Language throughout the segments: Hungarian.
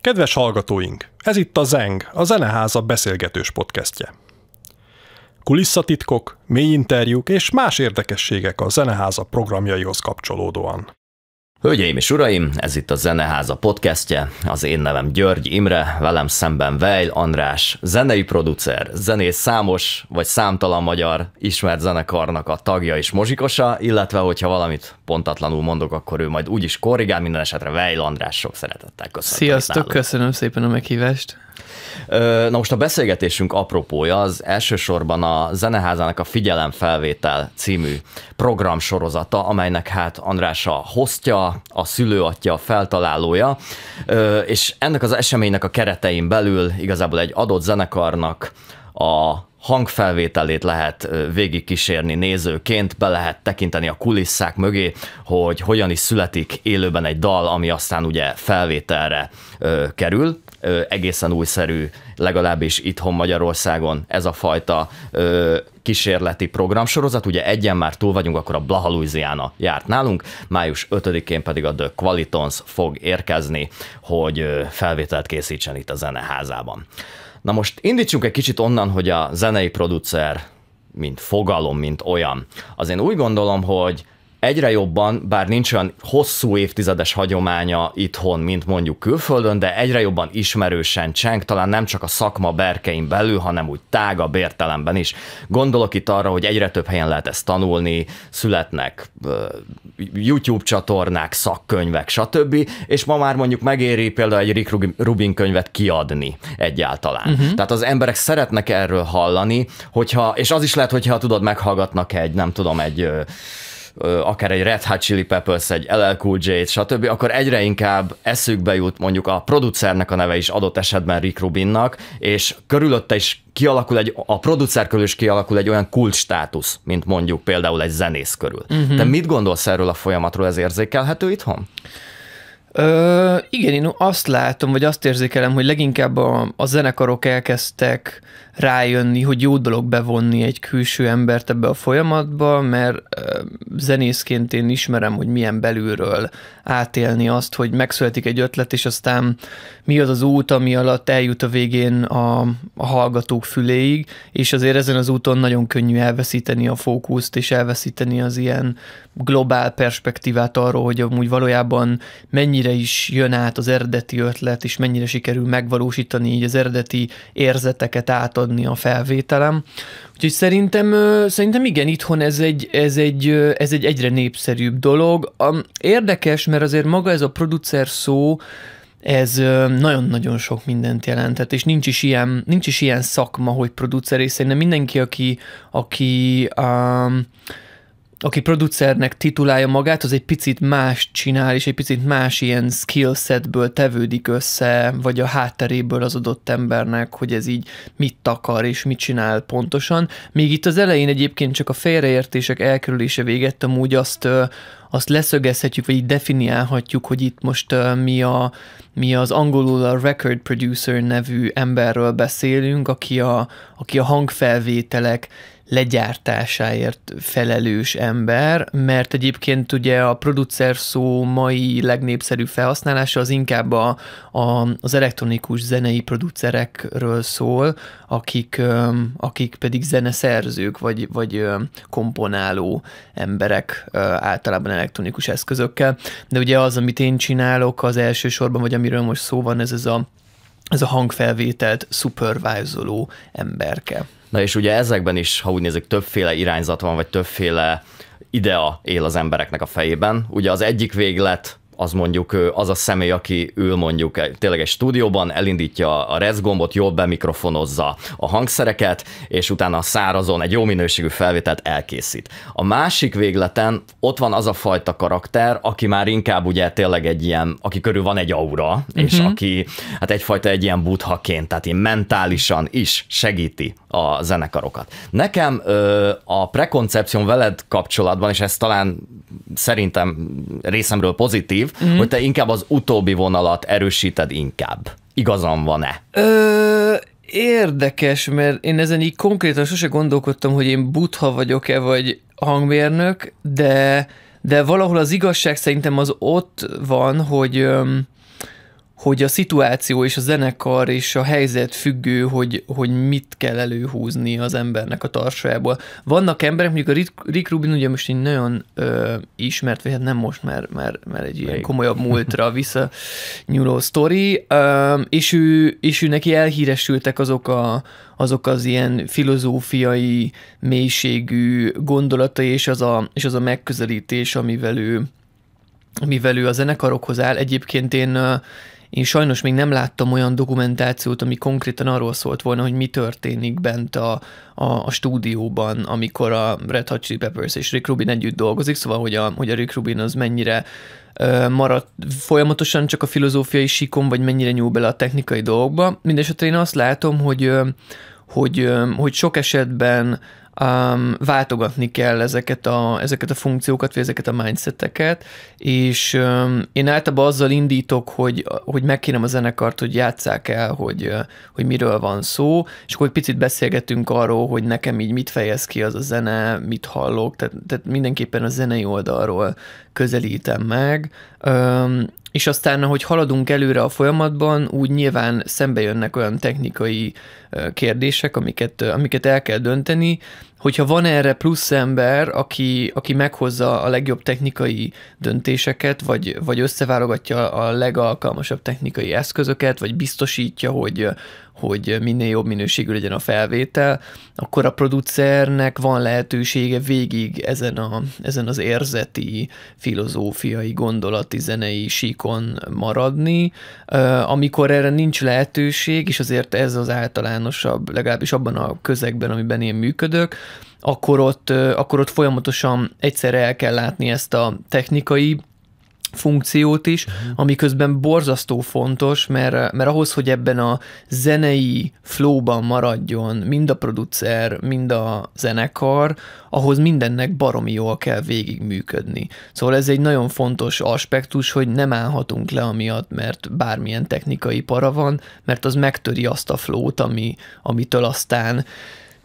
Kedves hallgatóink, ez itt a Zeng, a Zeneháza beszélgetős podcastje. Kulisszatitkok, mély interjúk és más érdekességek a Zeneháza programjaihoz kapcsolódóan. Hölgyeim és uraim, ez itt a Zeneháza podcastje, az én nevem György Imre, velem szemben Vejl András, zenei producer, zenész számos vagy számtalan magyar ismert zenekarnak a tagja és mozsikosa, illetve hogyha valamit pontatlanul mondok, akkor ő majd úgyis korrigál, minden esetre Vejl András sok szeretettel köszönöm. Sziasztok, köszönöm szépen a meghívást. Na most a beszélgetésünk apropója az elsősorban a Zeneházának a Figyelemfelvétel című programsorozata, amelynek hát András a hoztja, a szülőatja, a feltalálója, és ennek az eseménynek a keretein belül igazából egy adott zenekarnak a hangfelvételét lehet végigkísérni nézőként, be lehet tekinteni a kulisszák mögé, hogy hogyan is születik élőben egy dal, ami aztán ugye felvételre ö, kerül egészen újszerű, legalábbis itthon Magyarországon ez a fajta kísérleti programsorozat. Ugye egyen már túl vagyunk, akkor a Blaha Louisiana járt nálunk, május 5-én pedig a The Qualitons fog érkezni, hogy felvételt készítsen itt a zeneházában. Na most indítsunk egy kicsit onnan, hogy a zenei producer, mint fogalom, mint olyan. Az én úgy gondolom, hogy egyre jobban, bár nincs olyan hosszú évtizedes hagyománya itthon, mint mondjuk külföldön, de egyre jobban ismerősen cseng, talán nem csak a szakma berkein belül, hanem úgy tágabb értelemben is. Gondolok itt arra, hogy egyre több helyen lehet ezt tanulni, születnek YouTube csatornák, szakkönyvek, stb. És ma már mondjuk megéri például egy Rick Rubin könyvet kiadni egyáltalán. Uh-huh. Tehát az emberek szeretnek erről hallani, hogyha, és az is lehet, hogyha tudod, meghallgatnak egy, nem tudom, egy akár egy Red Hot Chili Peppers, egy LL Cool J-t, stb., akkor egyre inkább eszükbe jut mondjuk a producernek a neve is adott esetben Rick Rubinnak, és körülötte is kialakul egy, a producer körül is kialakul egy olyan kult státusz, mint mondjuk például egy zenész körül. Uh-huh. Te mit gondolsz erről a folyamatról, ez érzékelhető itthon? Ö, igen, én azt látom, vagy azt érzékelem, hogy leginkább a, a zenekarok elkezdtek rájönni, hogy jó dolog bevonni egy külső embert ebbe a folyamatba, mert zenészként én ismerem, hogy milyen belülről átélni azt, hogy megszületik egy ötlet, és aztán mi az az út, ami alatt eljut a végén a, a hallgatók füléig, és azért ezen az úton nagyon könnyű elveszíteni a fókuszt, és elveszíteni az ilyen globál perspektívát arról, hogy amúgy valójában mennyire is jön át az eredeti ötlet, és mennyire sikerül megvalósítani így az eredeti érzeteket átadni maradni a felvételem. Úgyhogy szerintem, szerintem igen, itthon ez egy, ez, egy, ez egy egyre népszerűbb dolog. Érdekes, mert azért maga ez a producer szó, ez nagyon-nagyon sok mindent jelentett, és nincs is ilyen, nincs is ilyen szakma, hogy producer, és szerintem mindenki, aki, aki um, aki producernek titulálja magát, az egy picit más csinál, és egy picit más ilyen skillsetből tevődik össze, vagy a hátteréből az adott embernek, hogy ez így mit takar és mit csinál pontosan. Még itt az elején egyébként csak a félreértések elkerülése végett amúgy azt, azt leszögezhetjük, vagy így definiálhatjuk, hogy itt most mi, a, mi az angolul a record producer nevű emberről beszélünk, aki a, aki a hangfelvételek legyártásáért felelős ember, mert egyébként ugye a producer szó mai legnépszerűbb felhasználása az inkább a, a, az elektronikus zenei producerekről szól, akik, akik pedig zeneszerzők vagy, vagy komponáló emberek általában elektronikus eszközökkel. De ugye az, amit én csinálok, az elsősorban, vagy amiről most szó van, ez, ez a ez a hangfelvételt szupervájzoló emberke. Na és ugye ezekben is, ha úgy nézzük, többféle irányzat van, vagy többféle idea él az embereknek a fejében. Ugye az egyik véglet az mondjuk az a személy, aki ül mondjuk tényleg egy stúdióban, elindítja a rezgombot, gombot, jól bemikrofonozza a hangszereket, és utána a szárazon egy jó minőségű felvételt elkészít. A másik végleten ott van az a fajta karakter, aki már inkább ugye tényleg egy ilyen, aki körül van egy aura, uh-huh. és mhm. aki hát egyfajta egy ilyen buthaként, tehát így mentálisan is segíti a zenekarokat. Nekem ö, a prekoncepción veled kapcsolatban, és ez talán szerintem részemről pozitív, mm. hogy te inkább az utóbbi vonalat erősíted inkább. Igazam van-e? Ö, érdekes, mert én ezen így konkrétan sose gondolkodtam, hogy én butha vagyok-e, vagy hangmérnök, de, de valahol az igazság szerintem az ott van, hogy... Öm, hogy a szituáció és a zenekar és a helyzet függő, hogy, hogy mit kell előhúzni az embernek a tartsajából. Vannak emberek, mondjuk a Rick, Rick Rubin ugye most így nagyon ö, ismert, vagy hát nem most, mert, mert, mert egy ilyen komolyabb múltra visszanyúló sztori, ö, és, ő, és ő neki elhíresültek azok, a, azok az ilyen filozófiai mélységű gondolatai, és az a, és az a megközelítés, amivel ő, amivel ő a zenekarokhoz áll. Egyébként én én sajnos még nem láttam olyan dokumentációt, ami konkrétan arról szólt volna, hogy mi történik bent a, a, a stúdióban, amikor a Red Hot Chili Peppers és Rick Rubin együtt dolgozik, szóval hogy a, hogy a Rick Rubin az mennyire maradt marad folyamatosan csak a filozófiai síkon, vagy mennyire nyúl bele a technikai dolgokba. Mindenesetre én azt látom, hogy, hogy, hogy sok esetben um, váltogatni kell ezeket a, ezeket a funkciókat, vagy ezeket a mindseteket, és um, én általában azzal indítok, hogy, hogy megkérem a zenekart, hogy játsszák el, hogy, hogy miről van szó, és akkor egy picit beszélgetünk arról, hogy nekem így mit fejez ki az a zene, mit hallok, tehát, tehát mindenképpen a zenei oldalról közelítem meg, um, és aztán, ahogy haladunk előre a folyamatban, úgy nyilván szembe jönnek olyan technikai kérdések, amiket, amiket el kell dönteni, hogyha van erre plusz ember, aki, aki meghozza a legjobb technikai döntéseket, vagy, vagy összeválogatja a legalkalmasabb technikai eszközöket, vagy biztosítja, hogy, hogy minél jobb minőségű legyen a felvétel, akkor a producernek van lehetősége végig ezen, a, ezen az érzeti, filozófiai, gondolati, zenei síkon maradni. Amikor erre nincs lehetőség, és azért ez az általánosabb, legalábbis abban a közegben, amiben én működök, akkor ott, akkor ott folyamatosan egyszerre el kell látni ezt a technikai funkciót is, mhm. ami közben borzasztó fontos, mert, mert ahhoz, hogy ebben a zenei flóban maradjon mind a producer, mind a zenekar, ahhoz mindennek baromi jól kell végigműködni. Szóval ez egy nagyon fontos aspektus, hogy nem állhatunk le amiatt, mert bármilyen technikai para van, mert az megtöri azt a flót, ami, amitől aztán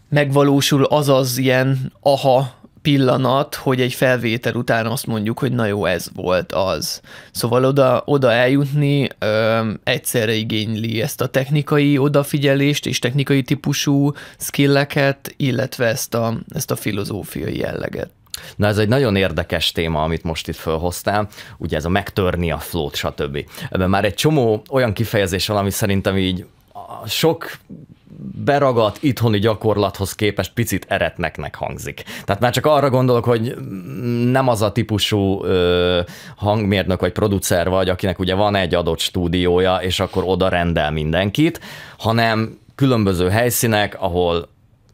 megvalósul az az ilyen aha pillanat, hogy egy felvétel után azt mondjuk, hogy na jó, ez volt az. Szóval oda, oda eljutni ö, egyszerre igényli ezt a technikai odafigyelést és technikai típusú skilleket, illetve ezt a, ezt a filozófiai jelleget. Na ez egy nagyon érdekes téma, amit most itt fölhoztál, ugye ez a megtörni a flót, stb. Ebben már egy csomó olyan kifejezés van, ami szerintem így sok beragadt itthoni gyakorlathoz képest picit eretneknek hangzik. Tehát már csak arra gondolok, hogy nem az a típusú ö, hangmérnök vagy producer vagy, akinek ugye van egy adott stúdiója, és akkor oda rendel mindenkit, hanem különböző helyszínek, ahol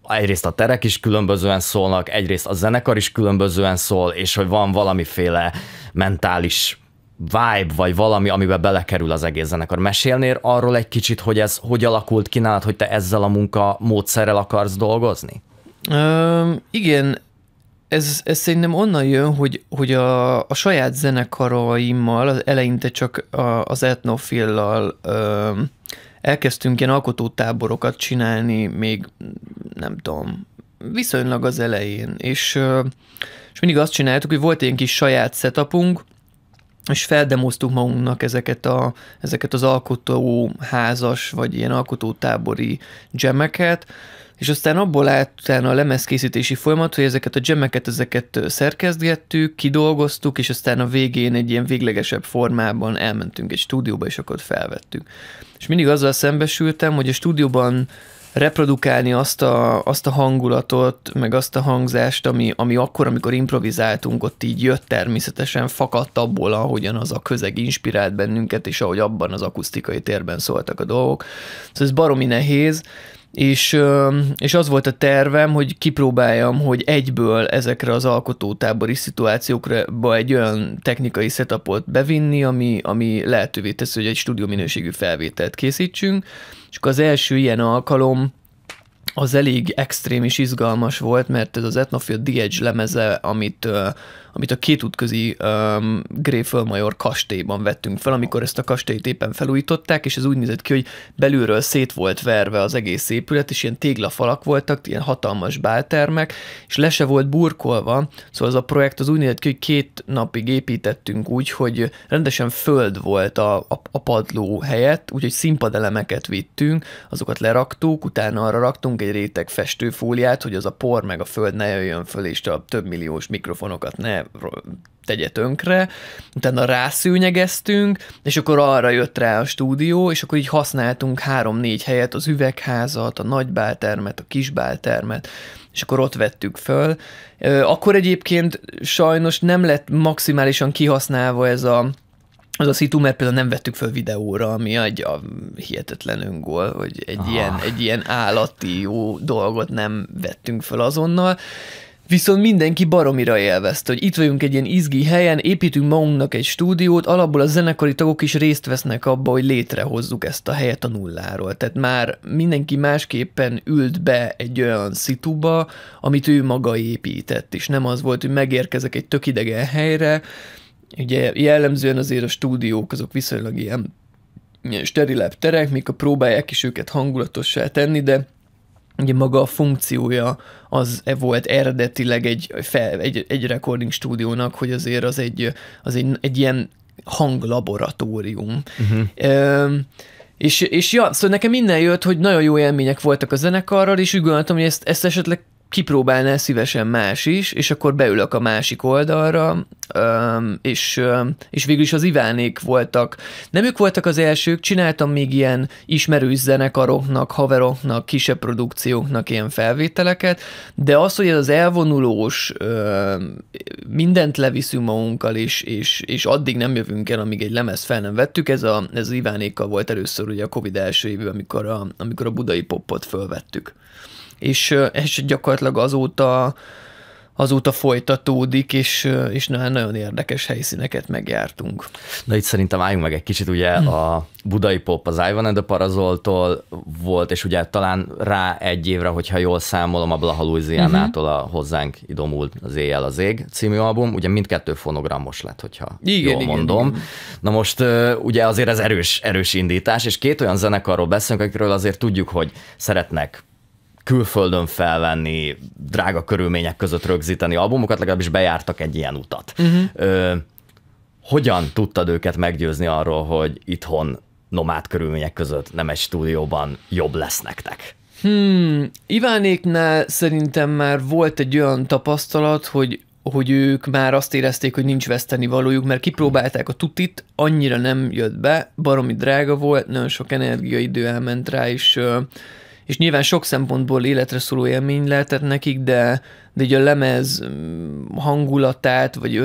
egyrészt a terek is különbözően szólnak, egyrészt a zenekar is különbözően szól, és hogy van valamiféle mentális vibe, vagy valami, amiben belekerül az egész zenekar. Mesélnél arról egy kicsit, hogy ez hogy alakult ki nálad, hogy te ezzel a munka módszerrel akarsz dolgozni? Um, igen, ez, ez szerintem onnan jön, hogy, hogy a, a saját zenekaraimmal, az eleinte csak a, az etnofillal um, elkezdtünk ilyen alkotótáborokat csinálni még, nem tudom, viszonylag az elején, és, és mindig azt csináltuk, hogy volt ilyen kis saját setupunk, és feldemoztuk magunknak ezeket, a, ezeket az alkotóházas, vagy ilyen alkotótábori gemeket, és aztán abból állt utána a lemezkészítési folyamat, hogy ezeket a gemeket, ezeket szerkezgettük, kidolgoztuk, és aztán a végén egy ilyen véglegesebb formában elmentünk egy stúdióba, és akkor felvettük. És mindig azzal szembesültem, hogy a stúdióban reprodukálni azt a, azt a hangulatot, meg azt a hangzást, ami, ami akkor, amikor improvizáltunk, ott így jött természetesen, fakadt abból, ahogyan az a közeg inspirált bennünket, és ahogy abban az akusztikai térben szóltak a dolgok. Szóval ez baromi nehéz, és, és az volt a tervem, hogy kipróbáljam, hogy egyből ezekre az alkotótábori szituációkra egy olyan technikai setupot bevinni, ami, ami lehetővé teszi, hogy egy stúdió minőségű felvételt készítsünk, és akkor az első ilyen alkalom az elég extrém és izgalmas volt, mert ez az Etnofield DH lemeze, amit amit a két útközi um, Gréfölmajor kastélyban vettünk fel, amikor ezt a kastélyt éppen felújították, és ez úgy nézett ki, hogy belülről szét volt verve az egész épület, és ilyen téglafalak voltak, ilyen hatalmas báltermek, és le se volt burkolva, szóval az a projekt az úgy nézett ki, hogy két napig építettünk úgy, hogy rendesen föld volt a, a, a padló helyett, úgyhogy színpadelemeket vittünk, azokat leraktuk, utána arra raktunk egy réteg festőfóliát, hogy az a por meg a föld ne jöjjön föl, és a több milliós mikrofonokat ne tegye tönkre, utána rászűnyegeztünk, és akkor arra jött rá a stúdió, és akkor így használtunk három-négy helyet, az üvegházat, a nagybáltermet, a kisbáltermet, és akkor ott vettük föl. Akkor egyébként sajnos nem lett maximálisan kihasználva ez a az a szitu, mert például nem vettük föl videóra, ami egy a hihetetlen öngól, hogy egy, ah. ilyen, egy ilyen állati jó dolgot nem vettünk föl azonnal, Viszont mindenki baromira élvezte, hogy itt vagyunk egy ilyen izgi helyen, építünk magunknak egy stúdiót, alapból a zenekari tagok is részt vesznek abba, hogy létrehozzuk ezt a helyet a nulláról. Tehát már mindenki másképpen ült be egy olyan szituba, amit ő maga épített, és nem az volt, hogy megérkezek egy tök idegen helyre, ugye jellemzően azért a stúdiók azok viszonylag ilyen sterilebb terek, mikor a próbálják is őket hangulatossá tenni, de ugye maga a funkciója az e volt eredetileg egy, fel, egy, egy recording stúdiónak, hogy azért az egy, az egy, egy ilyen hanglaboratórium. Uh-huh. Mhm. Ö, és, és ja, szóval nekem minden jött, hogy nagyon jó élmények voltak a zenekarral, és úgy gondoltam, hogy ezt, ezt esetleg kipróbálná szívesen más is, és akkor beülök a másik oldalra, és, és végül is az Ivánék voltak. Nem ők voltak az elsők, csináltam még ilyen ismerős zenekaroknak, haveroknak, kisebb produkcióknak ilyen felvételeket, de az, hogy ez az elvonulós, mindent leviszünk magunkkal, és, és, és addig nem jövünk el, amíg egy lemez fel nem vettük, ez, a, ez az Ivánékkal volt először ugye a Covid első évben, amikor a, amikor a budai popot fölvettük és, és gyakorlatilag azóta azóta folytatódik, és, és nagyon érdekes helyszíneket megjártunk. Na itt szerintem álljunk meg egy kicsit, ugye hmm. a budai pop az Ivan and the Parazoltól volt, és ugye talán rá egy évre, hogyha jól számolom, a Blaha Louisiana-tól hm. a Hozzánk idomult az Éjjel az Ég című album, ugye mindkettő fonogramos lett, hogyha igen, jól igen, mondom. Igen. Na most ugye azért ez erős, erős indítás, és két olyan zenekarról beszélünk, akikről azért tudjuk, hogy szeretnek külföldön felvenni, drága körülmények között rögzíteni albumokat, legalábbis bejártak egy ilyen utat. Uh-huh. Ö, hogyan tudtad őket meggyőzni arról, hogy itthon nomád körülmények között, nem egy stúdióban jobb lesz nektek? Hmm, Ivánéknál szerintem már volt egy olyan tapasztalat, hogy hogy ők már azt érezték, hogy nincs veszteni valójuk, mert kipróbálták a tutit, annyira nem jött be, baromi drága volt, nagyon sok energiaidő elment rá, és és nyilván sok szempontból életre szóló élmény lehetett nekik, de, de ugye a lemez mm, hangulatát, vagy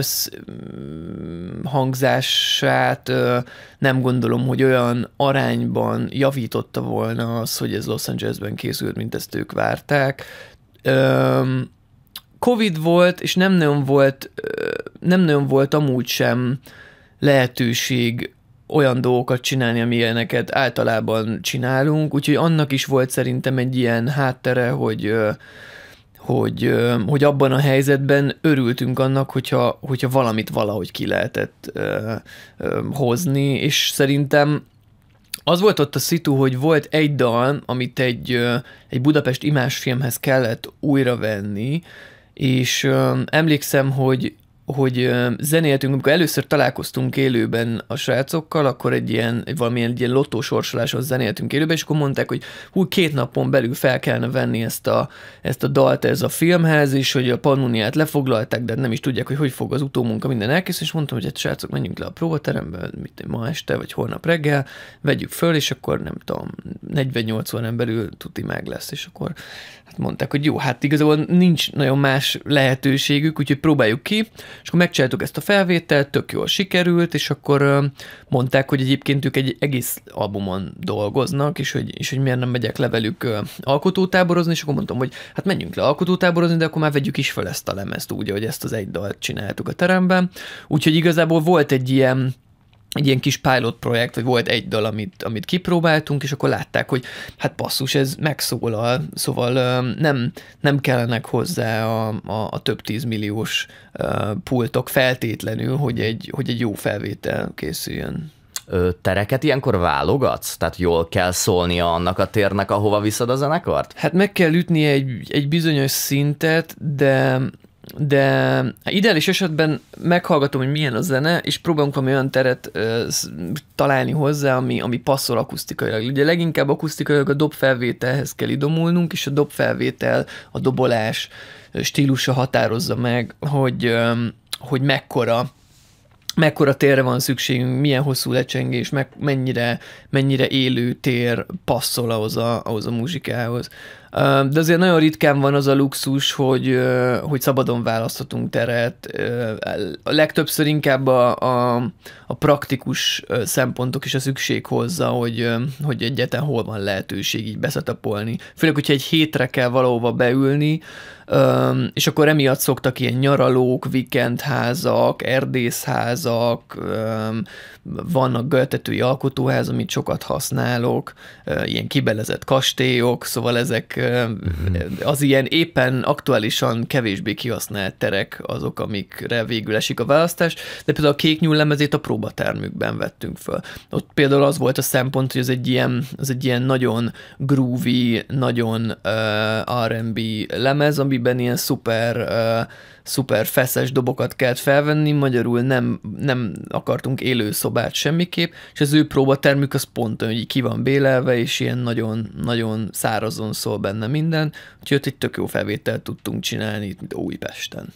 összhangzását mm, nem gondolom, hogy olyan arányban javította volna az, hogy ez Los Angelesben készült, mint ezt ők várták. Covid volt, és nem nagyon volt, nem nagyon volt amúgy sem lehetőség olyan dolgokat csinálni, amilyeneket általában csinálunk, úgyhogy annak is volt szerintem egy ilyen háttere, hogy hogy, hogy abban a helyzetben örültünk annak, hogyha, hogyha valamit valahogy ki lehetett ö, ö, hozni, és szerintem az volt ott a szitu, hogy volt egy dal, amit egy, egy Budapest filmhez kellett újra venni, és ö, emlékszem, hogy hogy zenéltünk, amikor először találkoztunk élőben a srácokkal, akkor egy ilyen, valamilyen egy ilyen lottósorsoláshoz zenéltünk élőben, és akkor mondták, hogy hú, két napon belül fel kellene venni ezt a, ezt a dalt ez a filmhez, és hogy a panuniát lefoglalták, de nem is tudják, hogy hogy fog az utómunka minden elkészülni, és mondtam, hogy hát srácok, menjünk le a próbaterembe, mit, ma este, vagy holnap reggel, vegyük föl, és akkor nem tudom, 48 órán belül tuti meg lesz, és akkor hát mondták, hogy jó, hát igazából nincs nagyon más lehetőségük, úgyhogy próbáljuk ki, és akkor megcsináltuk ezt a felvételt, tök jól sikerült, és akkor mondták, hogy egyébként ők egy egész albumon dolgoznak, és hogy, és hogy miért nem megyek le velük alkotótáborozni, és akkor mondtam, hogy hát menjünk le alkotótáborozni, de akkor már vegyük is fel ezt a lemezt úgy, hogy ezt az egy dalt csináltuk a teremben. Úgyhogy igazából volt egy ilyen egy ilyen kis pilot projekt, vagy volt egy dal, amit, amit kipróbáltunk, és akkor látták, hogy hát passzus, ez megszólal, szóval nem, nem kellenek hozzá a, a, a több tízmilliós pultok feltétlenül, hogy egy, hogy egy jó felvétel készüljön. Ö, tereket ilyenkor válogatsz? Tehát jól kell szólnia annak a térnek, ahova viszed a zenekart? Hát meg kell ütni egy, egy bizonyos szintet, de de hát ideális esetben meghallgatom, hogy milyen a zene, és próbálunk valami olyan teret ö, találni hozzá, ami, ami passzol akusztikailag. Ugye leginkább akusztikailag a dobfelvételhez kell idomulnunk, és a dobfelvétel, a dobolás stílusa határozza meg, hogy, ö, hogy mekkora mekkora térre van szükségünk, milyen hosszú lecsengés, meg mennyire, mennyire élő tér passzol ahhoz a, ahhoz a muzsikához. De azért nagyon ritkán van az a luxus, hogy, hogy szabadon választhatunk teret. A legtöbbször inkább a, a, a praktikus szempontok is a szükség hozza, hogy, hogy egyetlen hol van lehetőség így beszetapolni. Főleg, hogyha egy hétre kell valahova beülni, és akkor emiatt szoktak ilyen nyaralók, vikendházak, erdészházak, um, vannak göltetői alkotóház, amit sokat használok, ilyen kibelezett kastélyok, szóval ezek mhm. az ilyen éppen aktuálisan kevésbé kihasznált terek azok, amikre végül esik a választás, de például a kék nyúllemezét a próbatermükben vettünk föl. Ott például az volt a szempont, hogy ez egy ilyen, az egy ilyen nagyon groovy, nagyon uh, R&B lemez, amiben ilyen szuper uh, szuper feszes dobokat kellett felvenni, magyarul nem, nem akartunk élő szobát semmiképp, és az ő próbatermük az pont olyan, hogy ki van bélelve, és ilyen nagyon, nagyon szárazon szól benne minden, úgyhogy ott egy tök jó felvételt tudtunk csinálni itt Újpesten.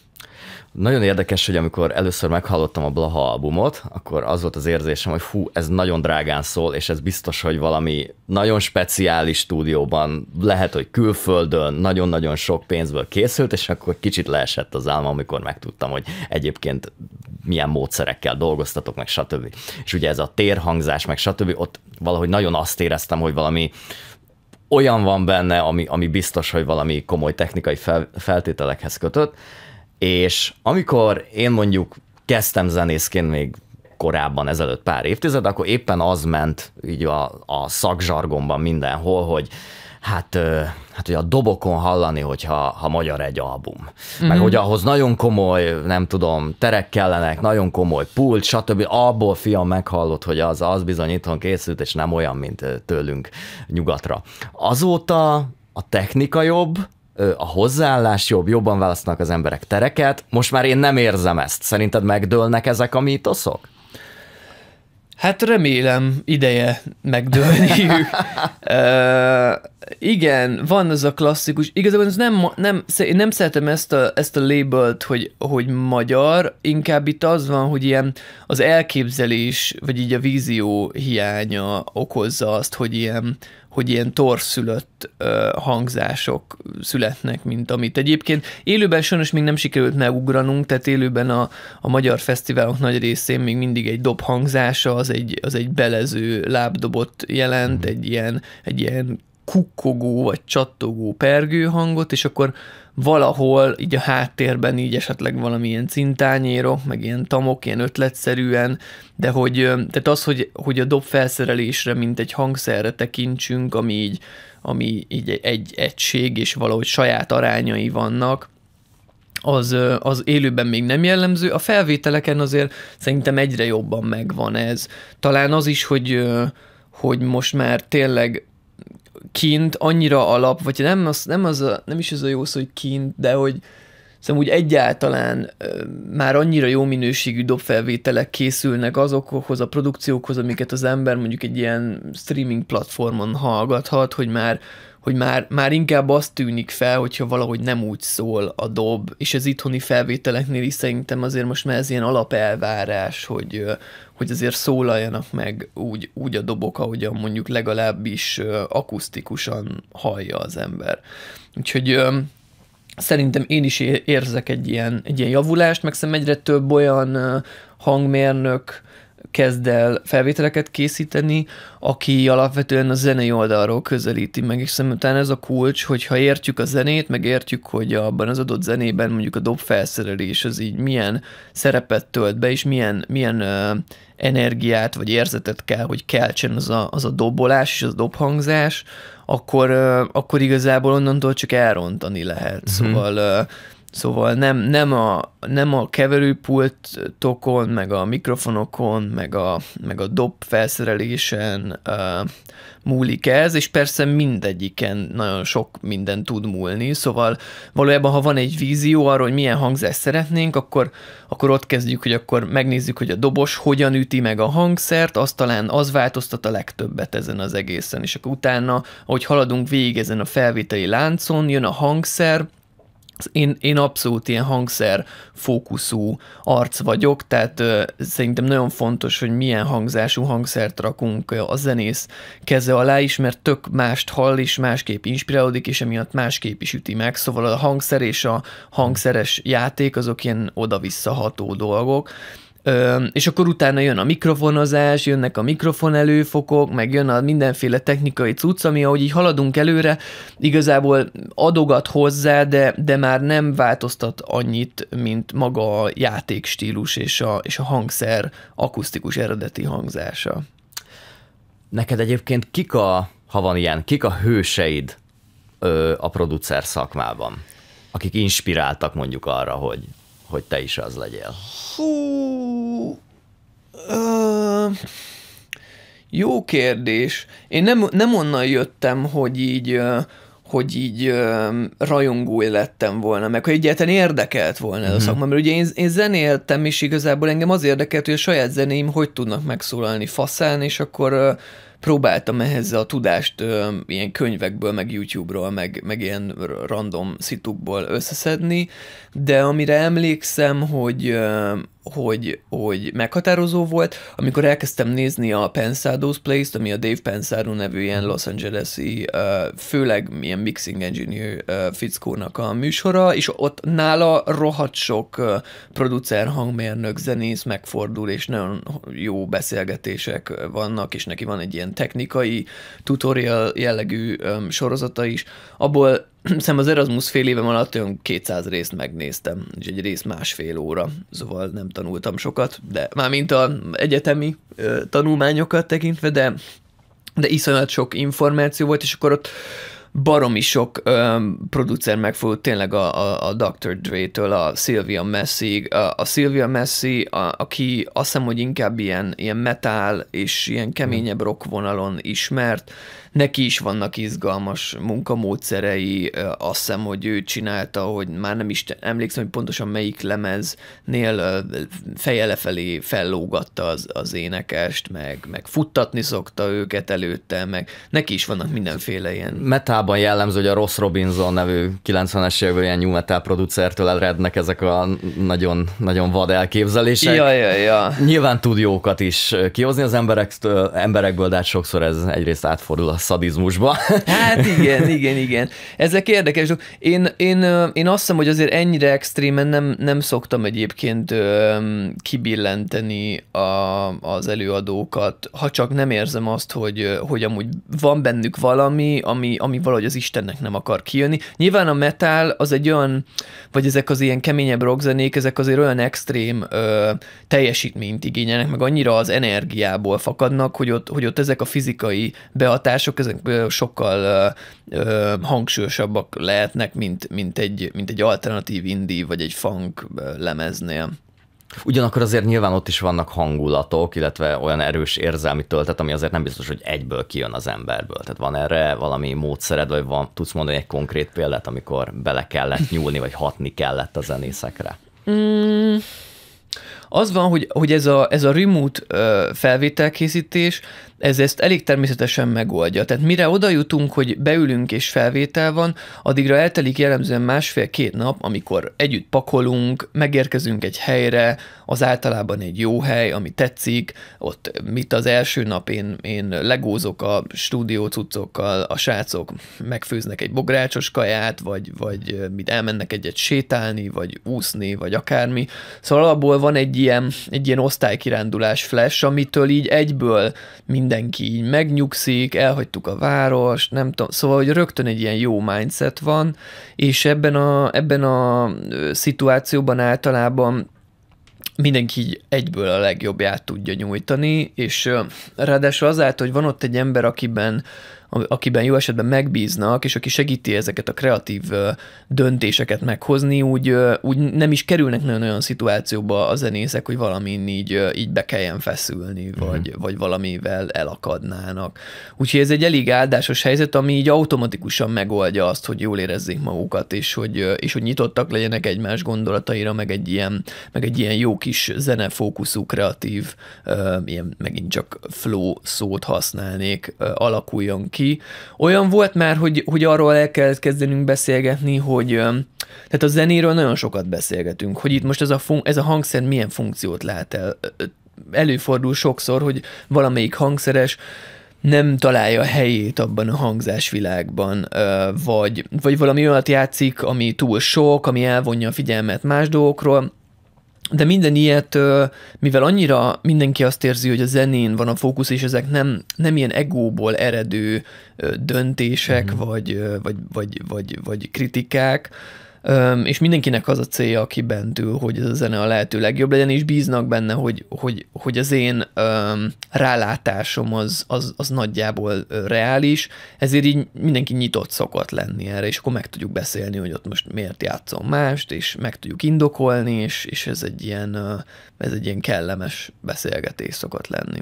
Nagyon érdekes, hogy amikor először meghallottam a Blaha albumot, akkor az volt az érzésem, hogy fú, ez nagyon drágán szól, és ez biztos, hogy valami nagyon speciális stúdióban, lehet, hogy külföldön, nagyon-nagyon sok pénzből készült, és akkor kicsit leesett az álma, amikor megtudtam, hogy egyébként milyen módszerekkel dolgoztatok, meg stb. És ugye ez a térhangzás, meg stb. ott valahogy nagyon azt éreztem, hogy valami olyan van benne, ami, ami biztos, hogy valami komoly technikai fel, feltételekhez kötött, és amikor én mondjuk kezdtem zenészként még korábban, ezelőtt pár évtized, akkor éppen az ment így a, a szakzsargomban mindenhol, hogy hát, hát hogy a dobokon hallani, hogyha ha magyar egy album. Mm-hmm. Meg mhm. hogy ahhoz nagyon komoly, nem tudom, terek kellenek, nagyon komoly pult, stb. Abból fiam meghallott, hogy az, az bizony itthon készült, és nem olyan, mint tőlünk nyugatra. Azóta a technika jobb, a hozzáállás jobb, jobban választanak az emberek tereket. Most már én nem érzem ezt. Szerinted megdőlnek ezek a mítoszok? Hát remélem ideje megdőlni. uh, igen, van ez a klasszikus, igazából ez nem, nem, én nem szeretem ezt a, ezt a labelt, hogy, hogy magyar, inkább itt az van, hogy ilyen az elképzelés, vagy így a vízió hiánya okozza azt, hogy ilyen, uh, hogy ilyen torszülött hangzások születnek, mint amit egyébként élőben sajnos még nem sikerült megugranunk, tehát élőben a, a magyar fesztiválok nagy részén még mindig egy dob hangzása, az egy, az egy belező lábdobot jelent, hmm. egy ilyen, egy ilyen kukkogó vagy csattogó pergő hangot, és akkor valahol így a háttérben így esetleg valamilyen cintányérok, meg ilyen tamok, ilyen ötletszerűen, de hogy tehát az, hogy, hogy a dob felszerelésre, mint egy hangszerre tekintsünk, ami így, ami így egy egység, és valahogy saját arányai vannak, az, az élőben még nem jellemző. A felvételeken azért szerintem egyre jobban megvan ez. Talán az is, hogy hogy most már tényleg kint annyira alap, vagy nem, az, nem, az a, nem is az a jó szó, hogy kint, de hogy szerintem szóval úgy egyáltalán ö, már annyira jó minőségű dobfelvételek készülnek azokhoz a produkciókhoz, amiket az ember mondjuk egy ilyen streaming platformon hallgathat, hogy már hogy már, már inkább azt tűnik fel, hogyha valahogy nem úgy szól a dob, és az itthoni felvételeknél is szerintem azért most már ez ilyen alapelvárás, hogy, hogy azért szólaljanak meg úgy, úgy a dobok, ahogyan mondjuk legalábbis ö, akusztikusan hallja az ember. Úgyhogy ö, szerintem én is érzek egy ilyen, egy ilyen javulást, meg szerintem egyre több olyan hangmérnök, kezd el felvételeket készíteni, aki alapvetően a zenei oldalról közelíti meg, és szerintem ez a kulcs, hogyha értjük a zenét, meg értjük, hogy abban az adott zenében mondjuk a dob felszerelés az így milyen szerepet tölt be, és milyen, milyen ö, energiát vagy érzetet kell, hogy keltsen az a, az a dobolás és az dobhangzás, akkor, ö, akkor igazából onnantól csak elrontani lehet. Mm-hmm. Szóval ö, Szóval nem, nem, a, nem a keverőpultokon, meg a mikrofonokon, meg a, meg a dob felszerelésen uh, múlik ez, és persze mindegyiken nagyon sok minden tud múlni, szóval valójában, ha van egy vízió arról, hogy milyen hangzást szeretnénk, akkor, akkor ott kezdjük, hogy akkor megnézzük, hogy a dobos hogyan üti meg a hangszert, az talán az változtat a legtöbbet ezen az egészen, és akkor utána, ahogy haladunk végig ezen a felvételi láncon, jön a hangszer, én, én abszolút ilyen hangszer fókuszú arc vagyok, tehát ö, szerintem nagyon fontos, hogy milyen hangzású hangszert rakunk a zenész keze alá is, mert tök mást hall és másképp inspirálódik, és emiatt másképp is üti meg, szóval a hangszer és a hangszeres játék azok ilyen oda-visszaható dolgok, Ö, és akkor utána jön a mikrofonozás, jönnek a mikrofon előfokok, meg jön a mindenféle technikai cucc, ami ahogy így haladunk előre, igazából adogat hozzá, de, de már nem változtat annyit, mint maga a játékstílus és a, és a hangszer akusztikus eredeti hangzása. Neked egyébként kik a, ha van ilyen, kik a hőseid ö, a producer szakmában? akik inspiráltak mondjuk arra, hogy hogy te is az legyél? Hú... Ö, jó kérdés. Én nem, nem onnan jöttem, hogy így hogy így rajongói lettem volna, meg hogy egyáltalán érdekelt volna ez a mhm. szakma, mert ugye én, én zenéltem, is igazából engem az érdekelt, hogy a saját zeném, hogy tudnak megszólalni faszán, és akkor próbáltam ehhez a tudást ö, ilyen könyvekből, meg YouTube-ról, meg, meg ilyen random szitukból összeszedni, de amire emlékszem, hogy ö, hogy, hogy meghatározó volt, amikor elkezdtem nézni a Pensado's Place-t, ami a Dave Pensado nevű ilyen Los Angeles-i, főleg ilyen mixing engineer fickónak a műsora, és ott nála rohadt sok producer, hangmérnök, zenész megfordul, és nagyon jó beszélgetések vannak, és neki van egy ilyen technikai tutorial jellegű sorozata is, abból Szerintem az Erasmus fél évem alatt olyan 200 részt megnéztem, és egy rész másfél óra, szóval nem tanultam sokat, de mármint a egyetemi ö, tanulmányokat tekintve, de, de iszonyat sok információ volt, és akkor ott baromi sok ö, producer megfogott tényleg a, a, a Dr. Dre-től, a Sylvia messi a, a Sylvia Messi, a, aki azt hiszem, hogy inkább ilyen, ilyen metal és ilyen keményebb rock vonalon ismert, neki is vannak izgalmas munkamódszerei, azt hiszem, hogy ő csinálta, hogy már nem is emlékszem, hogy pontosan melyik lemeznél feje lefelé fellógatta az, az énekest, meg, meg futtatni szokta őket előtte, meg neki is vannak mindenféle ilyen. Metában jellemző, hogy a Ross Robinson nevű 90-es évekből ilyen new metal producertől elrednek ezek a nagyon, nagyon vad elképzelések. Ja, ja, ja. Nyilván tud jókat is kihozni az emberektől, emberekből, de hát sokszor ez egyrészt átfordul a szadizmusba. Hát igen, igen, igen. Ezek érdekes. Én, én, én azt hiszem, hogy azért ennyire extrémen nem, nem szoktam egyébként kibillenteni a, az előadókat, ha csak nem érzem azt, hogy, hogy amúgy van bennük valami, ami, ami valahogy az Istennek nem akar kijönni. Nyilván a metal az egy olyan, vagy ezek az ilyen keményebb rockzenék, ezek azért olyan extrém ö, teljesítményt igényelnek, meg annyira az energiából fakadnak, hogy ott, hogy ott ezek a fizikai behatások kiállítások ezek sokkal hangsúlyosabbak lehetnek, mint, mint, egy, mint egy alternatív indie vagy egy funk lemeznél. Ugyanakkor azért nyilván ott is vannak hangulatok, illetve olyan erős érzelmi töltet, ami azért nem biztos, hogy egyből kijön az emberből. Tehát van erre valami módszered, vagy van, tudsz mondani egy konkrét példát, amikor bele kellett nyúlni, vagy hatni kellett a zenészekre? Mm. Az van, hogy, hogy ez a, ez a remote felvételkészítés, ez ezt elég természetesen megoldja. Tehát mire oda jutunk, hogy beülünk és felvétel van, addigra eltelik jellemzően másfél-két nap, amikor együtt pakolunk, megérkezünk egy helyre, az általában egy jó hely, ami tetszik, ott mit az első nap én, én legózok a stúdió cuccokkal, a srácok megfőznek egy bográcsos kaját, vagy, vagy mit elmennek egyet sétálni, vagy úszni, vagy akármi. Szóval abból van egy ilyen, egy ilyen osztálykirándulás flash, amitől így egyből mind mindenki így megnyugszik, elhagytuk a várost, nem tudom, szóval, hogy rögtön egy ilyen jó mindset van, és ebben a, ebben a szituációban általában mindenki így egyből a legjobbját tudja nyújtani, és ráadásul azáltal, hogy van ott egy ember, akiben akiben jó esetben megbíznak, és aki segíti ezeket a kreatív döntéseket meghozni, úgy, úgy nem is kerülnek nagyon olyan szituációba a zenészek, hogy valamin így, így be kelljen feszülni, mhm. vagy, mm. vagy valamivel elakadnának. Úgyhogy ez egy elég áldásos helyzet, ami így automatikusan megoldja azt, hogy jól érezzék magukat, és hogy, és hogy nyitottak legyenek egymás gondolataira, meg egy ilyen, meg egy ilyen jó kis zenefókuszú, kreatív, ilyen megint csak flow szót használnék, alakuljon ki ki. Olyan volt már, hogy, hogy arról el kellett kezdenünk beszélgetni, hogy tehát a zenéről nagyon sokat beszélgetünk, hogy itt most ez a, fun- ez a hangszer milyen funkciót lát el. Előfordul sokszor, hogy valamelyik hangszeres nem találja helyét abban a hangzásvilágban, vagy, vagy valami olyat játszik, ami túl sok, ami elvonja a figyelmet más dolgokról, de minden ilyet, mivel annyira mindenki azt érzi, hogy a zenén van a fókusz, és ezek nem, nem ilyen egóból eredő döntések, mm. vagy, vagy, vagy, vagy, vagy kritikák, és mindenkinek az a célja, aki bent ül, hogy ez a zene a lehető legjobb legyen, és bíznak benne, hogy, hogy, hogy az én um, rálátásom az, az, az nagyjából reális, ezért így mindenki nyitott szokott lenni erre, és akkor meg tudjuk beszélni, hogy ott most miért játszom mást, és meg tudjuk indokolni, és, és ez, egy ilyen, ez egy ilyen kellemes beszélgetés szokott lenni.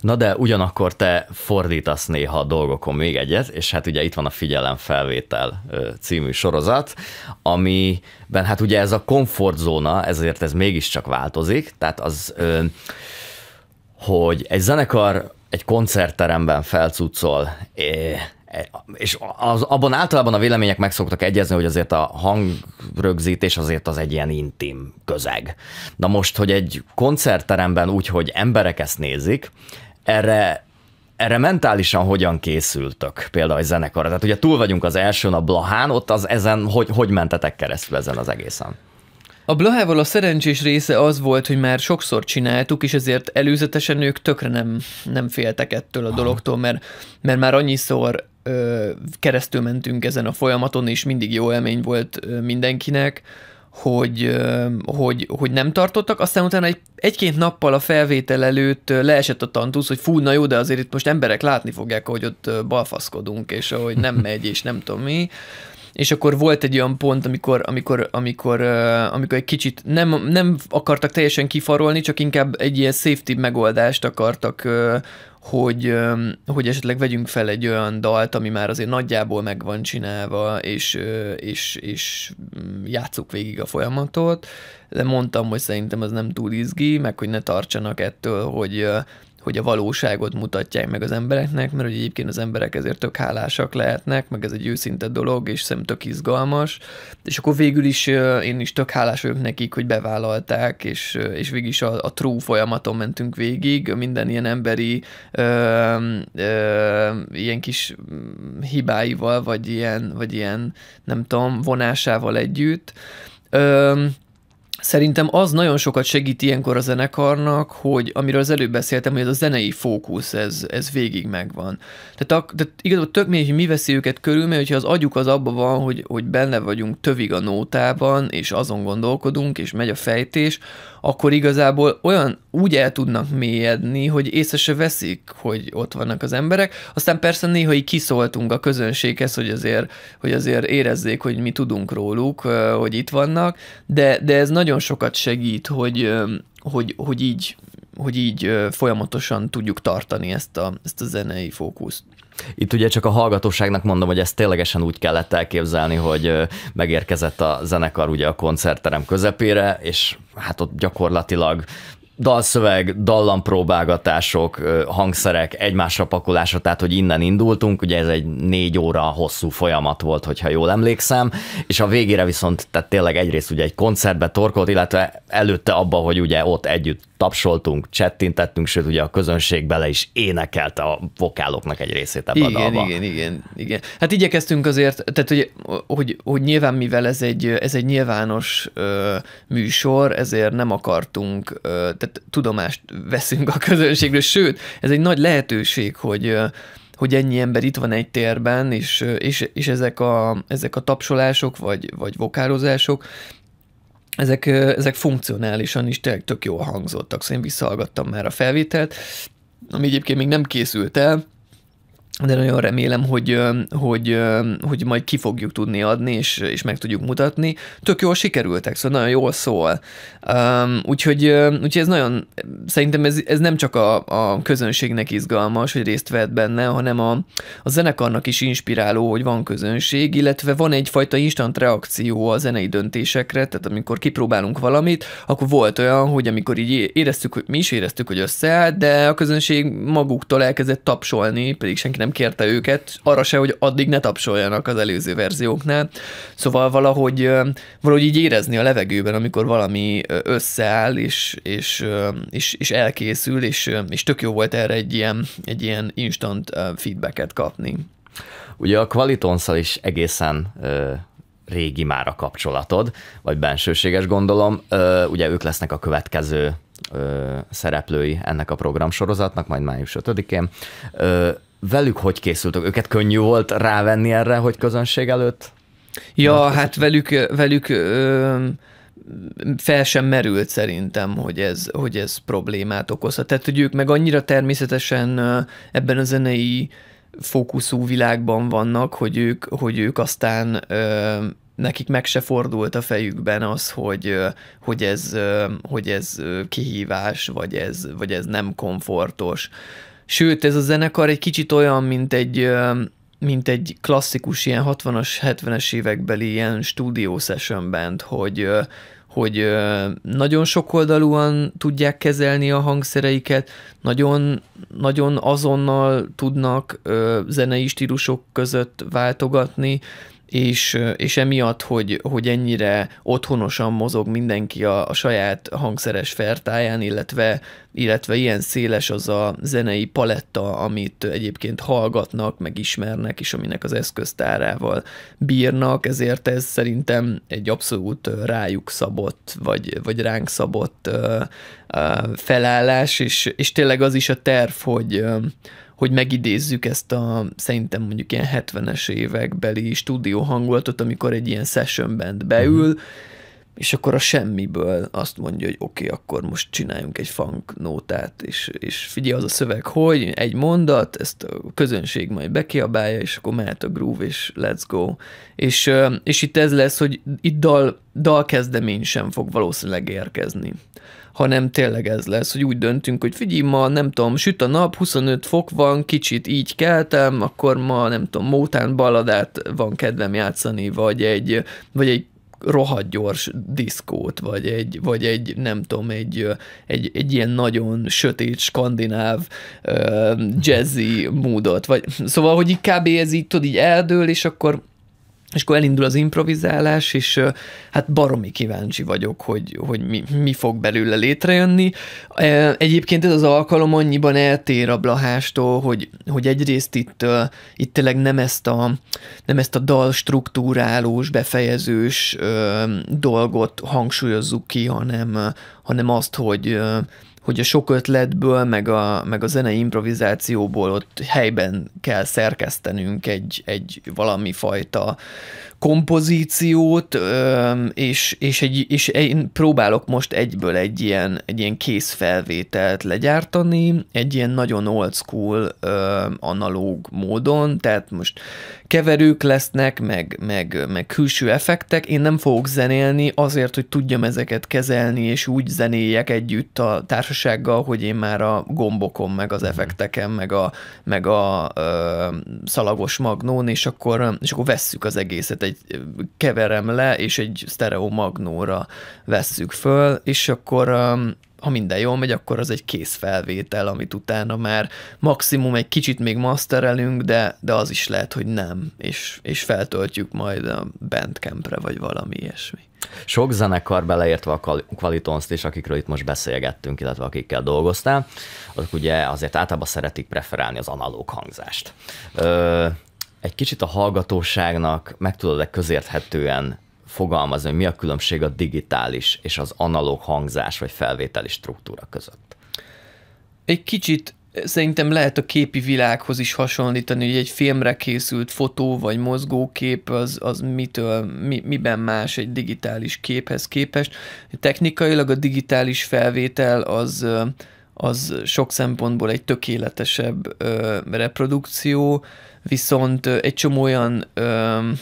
Na de ugyanakkor te fordítasz néha a dolgokon még egyet, és hát ugye itt van a Figyelemfelvétel című sorozat, amiben hát ugye ez a komfortzóna, ezért ez mégiscsak változik, tehát az, hogy egy zenekar egy koncertteremben felcuccol E, és az, abban általában a vélemények meg szoktak egyezni, hogy azért a hangrögzítés azért az egy ilyen intim közeg. Na most, hogy egy koncertteremben úgy, hogy emberek ezt nézik, erre erre mentálisan hogyan készültök például egy zenekarra? Tehát ugye túl vagyunk az elsőn a Blahán, ott az ezen, hogy, hogy mentetek keresztül ezen az egészen? A Blahával a szerencsés része az volt, hogy már sokszor csináltuk, és ezért előzetesen ők tökre nem, nem féltek ettől a dologtól, mert, mert már annyiszor keresztül mentünk ezen a folyamaton, és mindig jó élmény volt mindenkinek, hogy, hogy, hogy nem tartottak, aztán utána egy, egy-két nappal a felvétel előtt leesett a tantusz, hogy fú, na jó, de azért itt most emberek látni fogják, hogy ott balfaszkodunk, és ahogy nem megy, és nem tudom mi és akkor volt egy olyan pont, amikor, amikor, amikor, uh, amikor egy kicsit nem, nem akartak teljesen kifarolni, csak inkább egy ilyen safety megoldást akartak uh, hogy, hogy esetleg vegyünk fel egy olyan dalt, ami már azért nagyjából meg van csinálva, és, és, és mm, játsszuk végig a folyamatot, de mondtam, hogy szerintem az nem túl izgi, meg hogy ne tartsanak ettől, hogy hogy a valóságot mutatják meg az embereknek, mert hogy egyébként az emberek ezért tök hálásak lehetnek, meg ez egy őszinte dolog, és szerintem tök izgalmas, és akkor végül is én is tök hálás vagyok nekik, hogy bevállalták, és, és végig is a, a true folyamaton mentünk végig, minden ilyen emberi ö, ö, ilyen kis mm, hibáival, vagy ilyen, vagy ilyen, nem tudom, vonásával együtt. Ö, Szerintem az nagyon sokat segít ilyenkor a zenekarnak, hogy amiről az előbb beszéltem, hogy ez a zenei fókusz, ez, ez végig megvan. Tehát, a, tehát igazából tök mély, hogy mi veszi őket körül, mert hogyha az agyuk az abban van, hogy, hogy benne vagyunk tövig a nótában, és azon gondolkodunk, és megy a fejtés, akkor igazából olyan úgy el tudnak mélyedni, hogy észre se veszik, hogy ott vannak az emberek. Aztán persze néha így kiszóltunk a közönséghez, hogy azért, hogy azért érezzék, hogy mi tudunk róluk, hogy itt vannak, de, de ez nagyon nagyon sokat segít, hogy, hogy, hogy így hogy így folyamatosan tudjuk tartani ezt a, ezt a zenei fókuszt. Itt ugye csak a hallgatóságnak mondom, hogy ezt ténylegesen úgy kellett elképzelni, hogy megérkezett a zenekar ugye a koncertterem közepére, és hát ott gyakorlatilag dalszöveg, dallampróbálgatások, hangszerek egymásra pakolása, tehát hogy innen indultunk, ugye ez egy négy óra hosszú folyamat volt, hogyha jól emlékszem, és a végére viszont tehát tényleg egyrészt ugye egy koncertbe torkolt, illetve előtte abba, hogy ugye ott együtt tapsoltunk, csettintettünk, sőt ugye a közönség bele is énekelt a vokáloknak egy részét ebben igen, a dalba. Igen, igen, igen. Hát igyekeztünk azért, tehát hogy, hogy, hogy nyilván mivel ez egy, ez egy nyilvános ö, műsor, ezért nem akartunk, ö, tehát tudomást veszünk a közönségről, sőt, ez egy nagy lehetőség, hogy ö, hogy ennyi ember itt van egy térben, és, és, és ezek, a, ezek a tapsolások, vagy, vagy vokálozások, ezek, ezek funkcionálisan is tényleg tök jól hangzottak, szóval én visszahallgattam már a felvételt, ami egyébként még nem készült el, de nagyon remélem, hogy, hogy, hogy majd ki fogjuk tudni adni, és, és meg tudjuk mutatni. Tök jól sikerültek, szóval nagyon jól szól. Um, úgyhogy, úgyhogy ez nagyon, szerintem ez, ez nem csak a, a közönségnek izgalmas, hogy részt vett benne, hanem a, a zenekarnak is inspiráló, hogy van közönség, illetve van egyfajta instant reakció a zenei döntésekre, tehát amikor kipróbálunk valamit, akkor volt olyan, hogy amikor így éreztük, mi is éreztük, hogy összeállt, de a közönség maguktól elkezdett tapsolni, pedig senki nem kérte őket, arra se, hogy addig ne tapsoljanak az előző verzióknál. Szóval valahogy, valahogy így érezni a levegőben, amikor valami összeáll, és, és, és, és elkészül, és, és tök jó volt erre egy ilyen, egy ilyen instant feedbacket kapni. Ugye a Qualitonszal is egészen ö, régi már a kapcsolatod, vagy bensőséges gondolom. Ö, ugye ők lesznek a következő ö, szereplői ennek a programsorozatnak, majd május 5-én velük hogy készültök? Őket könnyű volt rávenni erre, hogy közönség előtt? Ja, Na, hát velük, velük ö, fel sem merült szerintem, hogy ez, hogy ez problémát okozhat. Tehát, hogy ők meg annyira természetesen ebben a zenei fókuszú világban vannak, hogy ők, hogy ők aztán ö, nekik meg se fordult a fejükben az, hogy, hogy, ez, hogy ez kihívás, vagy ez, vagy ez nem komfortos. Sőt, ez a zenekar egy kicsit olyan, mint egy, mint egy klasszikus ilyen 60-as, 70-es évekbeli ilyen stúdió session band, hogy, hogy nagyon sokoldalúan tudják kezelni a hangszereiket, nagyon, nagyon azonnal tudnak zenei stílusok között váltogatni, és, és emiatt, hogy, hogy ennyire otthonosan mozog mindenki a, a saját hangszeres fertáján, illetve, illetve ilyen széles az a zenei paletta, amit egyébként hallgatnak, meg ismernek, és aminek az eszköztárával bírnak, ezért ez szerintem egy abszolút rájuk szabott, vagy, vagy ránk szabott felállás, és, és tényleg az is a terv, hogy, hogy megidézzük ezt a szerintem mondjuk ilyen 70-es évekbeli stúdió hangulatot, amikor egy ilyen session band mhm. beül, uh-huh. és akkor a semmiből azt mondja, hogy oké, okay, akkor most csináljunk egy funk nótát, és, és figyelj az a szöveg, hogy egy mondat, ezt a közönség majd bekiabálja, és akkor mehet a groove, és let's go. És, és itt ez lesz, hogy itt dal, dal kezdemény sem fog valószínűleg érkezni hanem tényleg ez lesz, hogy úgy döntünk, hogy figyelj, ma nem tudom, süt a nap, 25 fok van, kicsit így keltem, akkor ma nem tudom, Mótán baladát van kedvem játszani, vagy egy, vagy egy rohadt gyors diszkót, vagy egy, vagy egy nem tudom, egy, egy, egy ilyen nagyon sötét, skandináv uh, jazzy módot, vagy szóval, hogy így kb. ez így, tudod, így eldől, és akkor és akkor elindul az improvizálás, és hát baromi kíváncsi vagyok, hogy, hogy mi, mi fog belőle létrejönni. Egyébként ez az alkalom annyiban eltér a Blahástól, hogy, hogy egyrészt itt, itt tényleg nem ezt a, nem ezt a dal struktúrálós, befejezős dolgot hangsúlyozzuk ki, hanem, hanem azt, hogy hogy a sok ötletből, meg a, meg a zenei improvizációból ott helyben kell szerkesztenünk egy, egy valami fajta kompozíciót, és, és, egy, és én próbálok most egyből egy ilyen, egy ilyen kész felvételt legyártani, egy ilyen nagyon old school analóg módon, tehát most keverők lesznek, meg, meg, meg külső effektek, én nem fogok zenélni azért, hogy tudjam ezeket kezelni, és úgy zenéljek együtt a társasággal, hogy én már a gombokon, meg az mhm. effekteken, meg a, meg a ö, szalagos magnón, és akkor, és akkor vesszük az egészet egy egy, keverem le, és egy stereo magnóra vesszük föl, és akkor um, ha minden jól megy, akkor az egy kész felvétel, amit utána már maximum egy kicsit még masterelünk, de, de az is lehet, hogy nem, és, és feltöltjük majd a bandcampre, vagy valami ilyesmi. Sok zenekar beleértve a Qualitons-t is, akikről itt most beszélgettünk, illetve akikkel dolgoztál, azok ugye azért általában szeretik preferálni az analóg hangzást. Ö- egy kicsit a hallgatóságnak meg tudod-e közérthetően fogalmazni, hogy mi a különbség a digitális és az analóg hangzás vagy felvételi struktúra között? Egy kicsit szerintem lehet a képi világhoz is hasonlítani, hogy egy filmre készült fotó vagy mozgókép az, az mitől, mi, miben más egy digitális képhez képest. Technikailag a digitális felvétel az, az sok szempontból egy tökéletesebb reprodukció, viszont egy csomó olyan öm,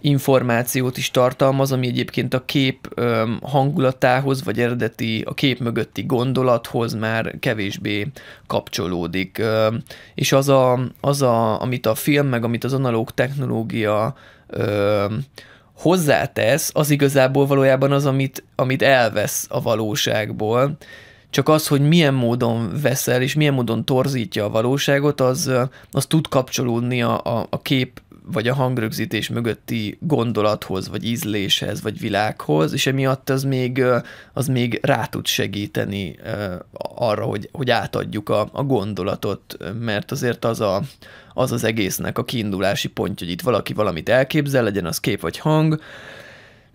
információt is tartalmaz, ami egyébként a kép öm, hangulatához, vagy eredeti, a kép mögötti gondolathoz már kevésbé kapcsolódik. Öm, és az, a, az a, amit a film, meg amit az analóg technológia öm, hozzátesz, az igazából valójában az, amit, amit elvesz a valóságból csak az, hogy milyen módon veszel és milyen módon torzítja a valóságot, az, az tud kapcsolódni a, a, a kép vagy a hangrögzítés mögötti gondolathoz, vagy ízléshez, vagy világhoz, és emiatt az még, az még rá tud segíteni arra, hogy, hogy átadjuk a, a gondolatot, mert azért az, a, az az egésznek a kiindulási pontja, hogy itt valaki valamit elképzel, legyen az kép vagy hang,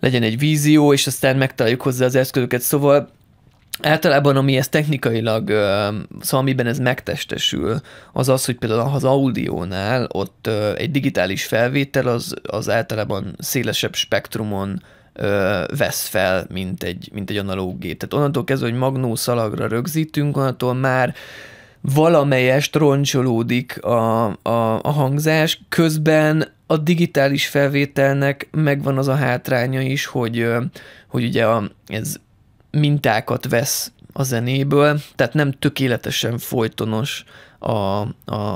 legyen egy vízió, és aztán megtaláljuk hozzá az eszközöket. Szóval Általában, ami ez technikailag, szóval amiben ez megtestesül, az az, hogy például az audiónál ott egy digitális felvétel az, az általában szélesebb spektrumon vesz fel, mint egy, mint egy analóg gép. Tehát onnantól kezdve, hogy magnó szalagra rögzítünk, onnantól már valamelyest roncsolódik a, a, a hangzás, közben a digitális felvételnek megvan az a hátránya is, hogy, hogy ugye a, ez mintákat vesz a zenéből, tehát nem tökéletesen folytonos a, a,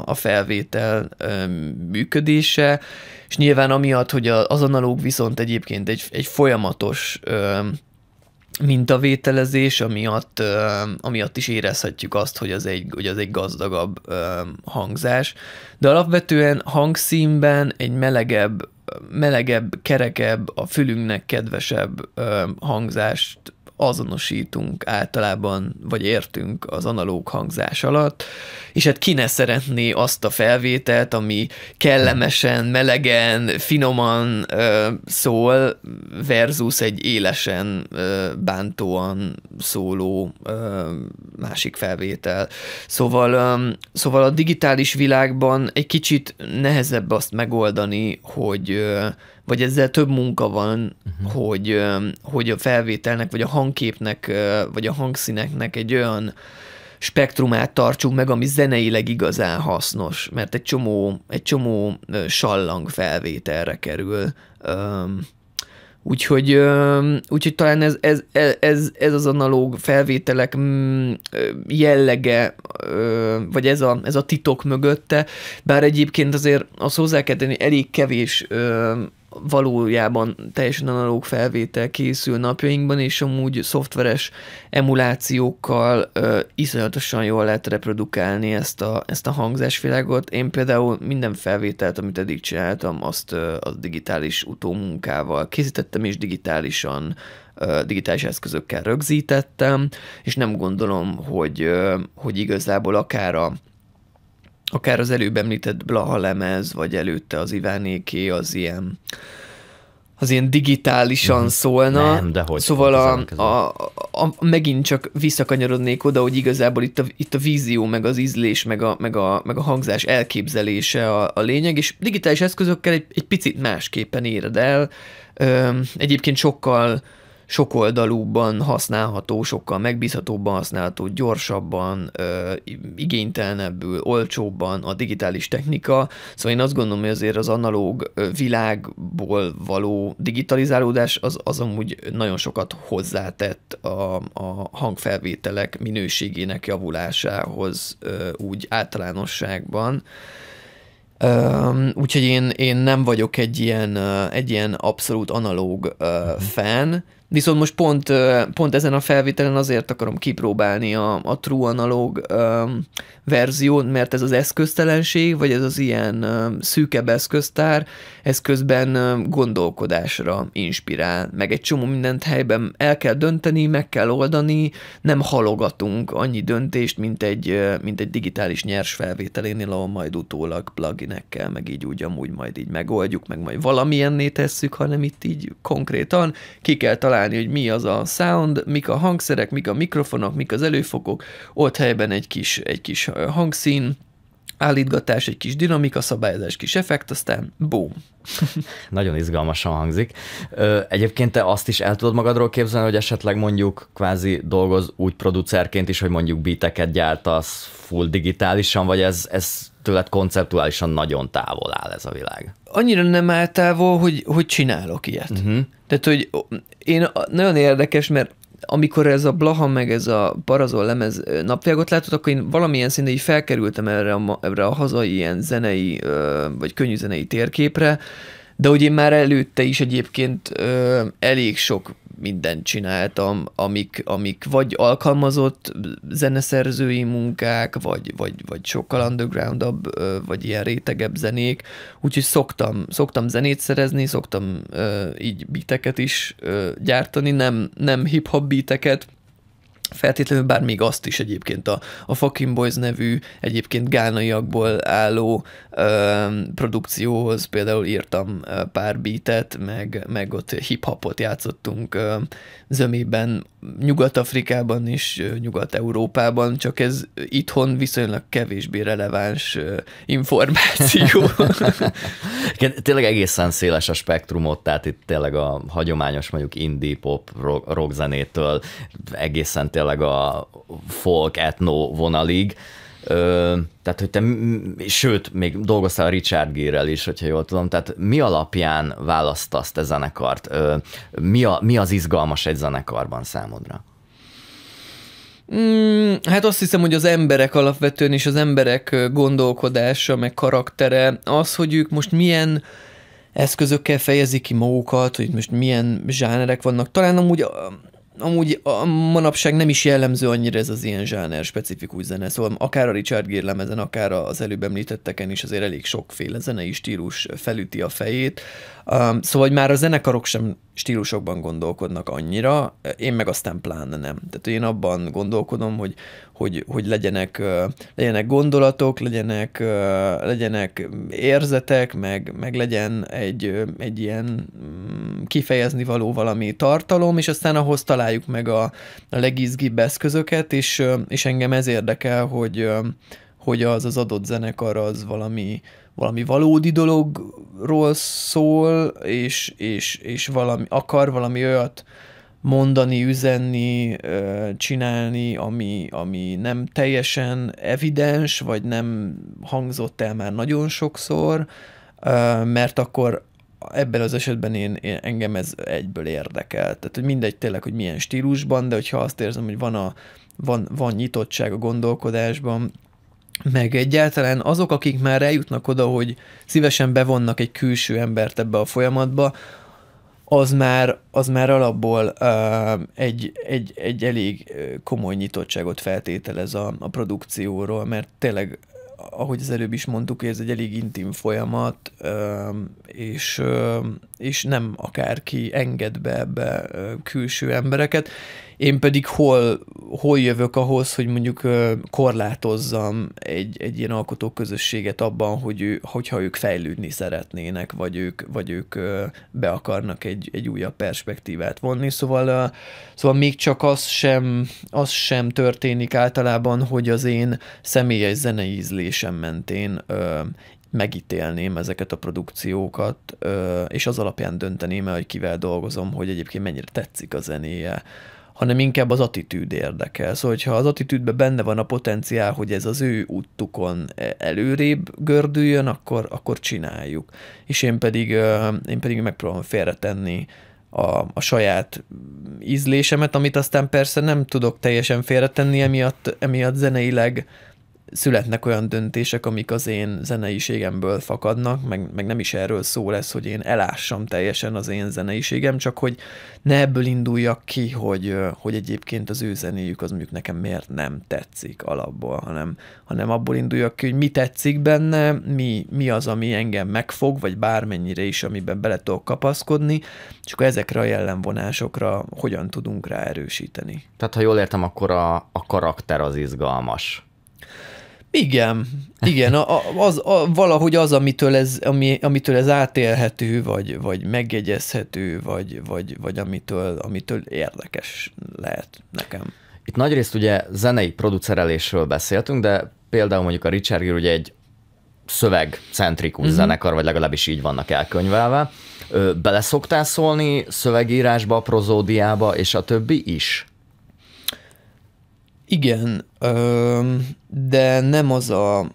a felvétel ö, működése, és nyilván amiatt, hogy az analóg viszont egyébként egy, egy folyamatos ö, mintavételezés, amiatt, ö, amiatt is érezhetjük azt, hogy az egy, hogy az egy gazdagabb ö, hangzás. De alapvetően hangszínben egy melegebb, melegebb, kerekebb, a fülünknek kedvesebb ö, hangzást azonosítunk általában, vagy értünk az analóg hangzás alatt, és hát ki ne szeretné azt a felvételt, ami kellemesen, melegen, finoman ö, szól, versus egy élesen, ö, bántóan szóló ö, másik felvétel. Szóval, ö, szóval a digitális világban egy kicsit nehezebb azt megoldani, hogy ö, vagy ezzel több munka van, uh-huh. hogy, hogy a felvételnek, vagy a hangképnek, vagy a hangszíneknek egy olyan spektrumát tartsunk meg, ami zeneileg igazán hasznos, mert egy csomó, egy csomó sallang felvételre kerül. Úgyhogy, úgyhogy talán ez, ez, e, ez, ez az analóg felvételek mm, jellege, vagy ez a, ez a titok mögötte, bár egyébként azért azt hozzá kell tenni, elég kevés valójában teljesen analóg felvétel készül napjainkban, és amúgy szoftveres emulációkkal ö, iszonyatosan jól lehet reprodukálni ezt a, ezt a hangzásvilágot. Én például minden felvételt, amit eddig csináltam, azt ö, az digitális utómunkával készítettem, és digitálisan ö, digitális eszközökkel rögzítettem, és nem gondolom, hogy, ö, hogy igazából akár a akár az előbb említett Blaha lemez, vagy előtte az Ivánéké, az ilyen az ilyen digitálisan mm. szólna. Nem, de hogy szóval a, a, a, a, megint csak visszakanyarodnék oda, hogy igazából itt a, itt a vízió, meg az ízlés, meg a, meg a, meg a hangzás elképzelése a, a lényeg, és digitális eszközökkel egy, egy picit másképpen éred el. Egyébként sokkal sokoldalúbban használható, sokkal megbízhatóbban használható, gyorsabban, ö, igénytelenebbül, olcsóbban a digitális technika. Szóval én azt gondolom, hogy azért az analóg világból való digitalizálódás az, az amúgy nagyon sokat hozzátett a, a hangfelvételek minőségének javulásához ö, úgy általánosságban. Um, úgyhogy én, én nem vagyok egy ilyen, egy ilyen abszolút analóg uh, fan, Viszont most pont, pont ezen a felvételen azért akarom kipróbálni a, a true analóg um, verziót, mert ez az eszköztelenség, vagy ez az ilyen um, szűkebb eszköztár, ez közben um, gondolkodásra inspirál, meg egy csomó mindent helyben el kell dönteni, meg kell oldani, nem halogatunk annyi döntést, mint egy, mint egy digitális nyers felvételénél, ahol majd utólag pluginekkel, meg így úgy amúgy majd így megoldjuk, meg majd valamilyenné tesszük, hanem itt így konkrétan ki kell találni találni, hogy mi az a sound, mik a hangszerek, mik a mikrofonok, mik az előfokok, ott helyben egy kis, egy kis hangszín, állítgatás, egy kis dinamika, szabályozás, kis effekt, aztán boom. Nagyon izgalmasan hangzik. Egyébként te azt is el tudod magadról képzelni, hogy esetleg mondjuk kvázi dolgoz úgy producerként is, hogy mondjuk biteket gyártasz full digitálisan, vagy ez, ez tőled konceptuálisan nagyon távol áll ez a világ? Annyira nem áll távol, hogy, hogy csinálok ilyet. Uh-huh. Tehát, hogy én nagyon érdekes, mert amikor ez a Blaha meg ez a Barazol lemez napvilágot látott, akkor én valamilyen szinten így felkerültem erre a, erre a hazai ilyen zenei, vagy könnyű zenei térképre, de hogy én már előtte is egyébként ö, elég sok mindent csináltam, amik, amik vagy alkalmazott zeneszerzői munkák, vagy, vagy, vagy sokkal undergroundabb, vagy ilyen rétegebb zenék, úgyhogy szoktam, szoktam zenét szerezni, szoktam így biteket is gyártani, nem, nem hip-hop biteket, feltétlenül, bár még azt is egyébként a, a Fucking Boys nevű, egyébként gánaiakból álló ö, produkcióhoz például írtam pár beatet, meg, meg ott hip-hopot játszottunk ö, zömében, Nyugat-Afrikában is, Nyugat-Európában, csak ez itthon viszonylag kevésbé releváns ö, információ. tényleg egészen széles a spektrumot, tehát itt tényleg a hagyományos mondjuk indie pop rock, rock zenétől egészen tényleg a folk, etno vonalig. Ö, tehát, hogy te, sőt, még dolgoztál a Richard Gere-rel is, hogyha jól tudom, tehát mi alapján választasz te zenekart? Ö, mi, a, mi az izgalmas egy zenekarban számodra? Mm, hát azt hiszem, hogy az emberek alapvetően és az emberek gondolkodása, meg karaktere, az, hogy ők most milyen eszközökkel fejezik ki magukat, hogy most milyen zsánerek vannak. Talán amúgy amúgy a manapság nem is jellemző annyira ez az ilyen zsáner specifikus zene, szóval akár a Richard Gere lemezen, akár az előbb említetteken is azért elég sokféle zenei stílus felüti a fejét. Um, szóval, hogy már a zenekarok sem stílusokban gondolkodnak annyira, én meg aztán pláne nem. Tehát én abban gondolkodom, hogy, hogy, hogy legyenek, legyenek gondolatok, legyenek, legyenek érzetek, meg, meg legyen egy, egy ilyen mm, kifejezni való valami tartalom, és aztán ahhoz találjuk meg a, a legizgibb eszközöket, és, és engem ez érdekel, hogy, hogy az az adott zenekar az valami, valami valódi dologról szól, és, és, és valami, akar valami olyat mondani, üzenni, csinálni, ami, ami nem teljesen evidens, vagy nem hangzott el már nagyon sokszor, mert akkor ebben az esetben én, én engem ez egyből érdekel. Tehát, hogy mindegy tényleg, hogy milyen stílusban, de hogyha azt érzem, hogy van, a, van, van nyitottság a gondolkodásban, meg egyáltalán azok, akik már eljutnak oda, hogy szívesen bevonnak egy külső embert ebbe a folyamatba, az már, az már alapból uh, egy, egy, egy elég komoly nyitottságot feltételez a, a produkcióról, mert tényleg, ahogy az előbb is mondtuk, ez egy elég intim folyamat, uh, és, uh, és nem akárki enged be ebbe külső embereket, én pedig hol, hol jövök ahhoz, hogy mondjuk korlátozzam egy, egy ilyen alkotóközösséget abban, hogy ő, hogyha ők fejlődni szeretnének, vagy ők, vagy ők be akarnak egy, egy újabb perspektívát vonni. Szóval, szóval még csak az sem, az sem történik általában, hogy az én személyes zenei ízlésem mentén megítélném ezeket a produkciókat, és az alapján dönteném el, hogy kivel dolgozom, hogy egyébként mennyire tetszik a zenéje, hanem inkább az attitűd érdekel. Szóval, hogyha az attitűdben benne van a potenciál, hogy ez az ő úttukon e, előrébb gördüljön, akkor, akkor csináljuk. És én pedig, én pedig megpróbálom félretenni a, a saját ízlésemet, amit aztán persze nem tudok teljesen félretenni, emiatt, emiatt zeneileg uh, születnek olyan döntések, amik az én zeneiségemből fakadnak, meg, meg nem is erről szó lesz, hogy én elássam teljesen az én zeneiségem, csak hogy ne ebből induljak ki, hogy, hogy egyébként az ő zenéjük az mondjuk nekem miért nem tetszik alapból, hanem, hanem abból induljak ki, hogy mi tetszik benne, mi, mi az, ami engem megfog, vagy bármennyire is, amiben bele tudok kapaszkodni, és akkor ezekre a jellemvonásokra hogyan tudunk rá erősíteni. Tehát, ha jól értem, akkor a, a karakter az izgalmas igen, igen, a, az, a, valahogy az, amitől ez, ami, amitől ez átélhető, vagy, vagy megjegyezhető, vagy, vagy, vagy amitől, amitől érdekes lehet nekem. Itt nagyrészt ugye zenei producerelésről beszéltünk, de például mondjuk a Richard Gere ugye egy szövegcentrikus mm-hmm. zenekar, vagy legalábbis így vannak elkönyvelve. Beleszoktál szólni szövegírásba, prozódiába és a többi is? Igen, de nem az a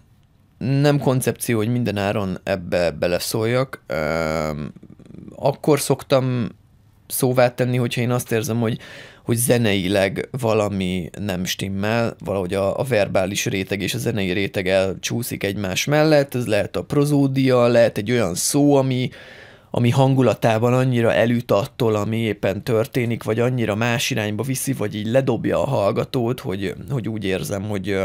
nem koncepció, hogy minden áron ebbe beleszóljak. Akkor szoktam szóvá tenni, hogyha én azt érzem, hogy, hogy zeneileg valami nem stimmel, valahogy a, a verbális réteg és a zenei réteg elcsúszik egymás mellett, ez lehet a prozódia, lehet egy olyan szó, ami, ami hangulatában annyira elüt attól, ami éppen történik, vagy annyira más irányba viszi, vagy így ledobja a hallgatót, hogy, hogy úgy érzem, hogy,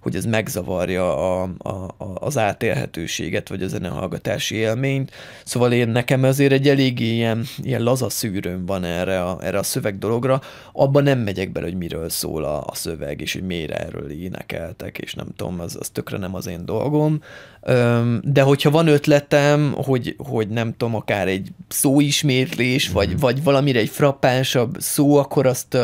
hogy ez megzavarja a, a, a, az átélhetőséget, vagy a zenehallgatási élményt. Szóval én nekem azért egy elég ilyen, ilyen laza szűrőm van erre a, erre a szöveg dologra. Abban nem megyek bele, hogy miről szól a, a szöveg, és hogy miért erről énekeltek, és nem tudom, az, az tökre nem az én dolgom de hogyha van ötletem, hogy, hogy nem tudom, akár egy szóismétlés, vagy, mhm. vagy valamire egy frappánsabb szó, akkor azt,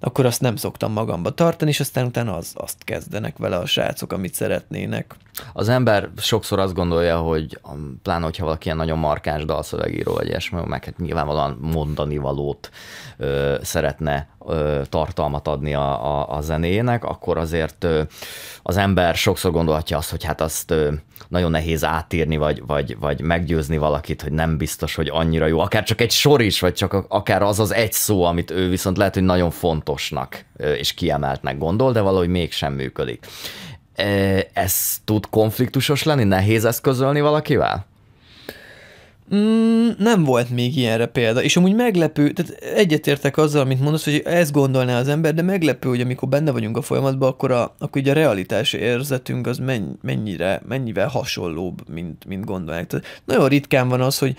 akkor azt nem szoktam magamba tartani, és aztán utána az, azt kezdenek vele a srácok, amit szeretnének. Az ember sokszor azt gondolja, hogy pláne, hogyha valaki ilyen nagyon markáns dalszövegíró vagy ilyesmi, meg hát nyilvánvalóan mondani valót ö, szeretne tartalmat adni a, a, a zenének, akkor azért az ember sokszor gondolhatja azt, hogy hát azt nagyon nehéz átírni, vagy, vagy, vagy meggyőzni valakit, hogy nem biztos, hogy annyira jó, akár csak egy sor is, vagy csak akár az az egy szó, amit ő viszont lehet, hogy nagyon fontosnak és kiemeltnek gondol, de valahogy mégsem működik. Ez tud konfliktusos lenni? Nehéz ezt közölni valakivel? Mm, nem volt még ilyenre példa, és amúgy meglepő, tehát egyetértek azzal, amit mondasz, hogy ezt gondolná az ember, de meglepő, hogy amikor benne vagyunk a folyamatban, akkor, a, akkor ugye a realitás érzetünk az mennyire, mennyivel hasonlóbb, mint, mint gondolják. Tehát nagyon ritkán van az, hogy,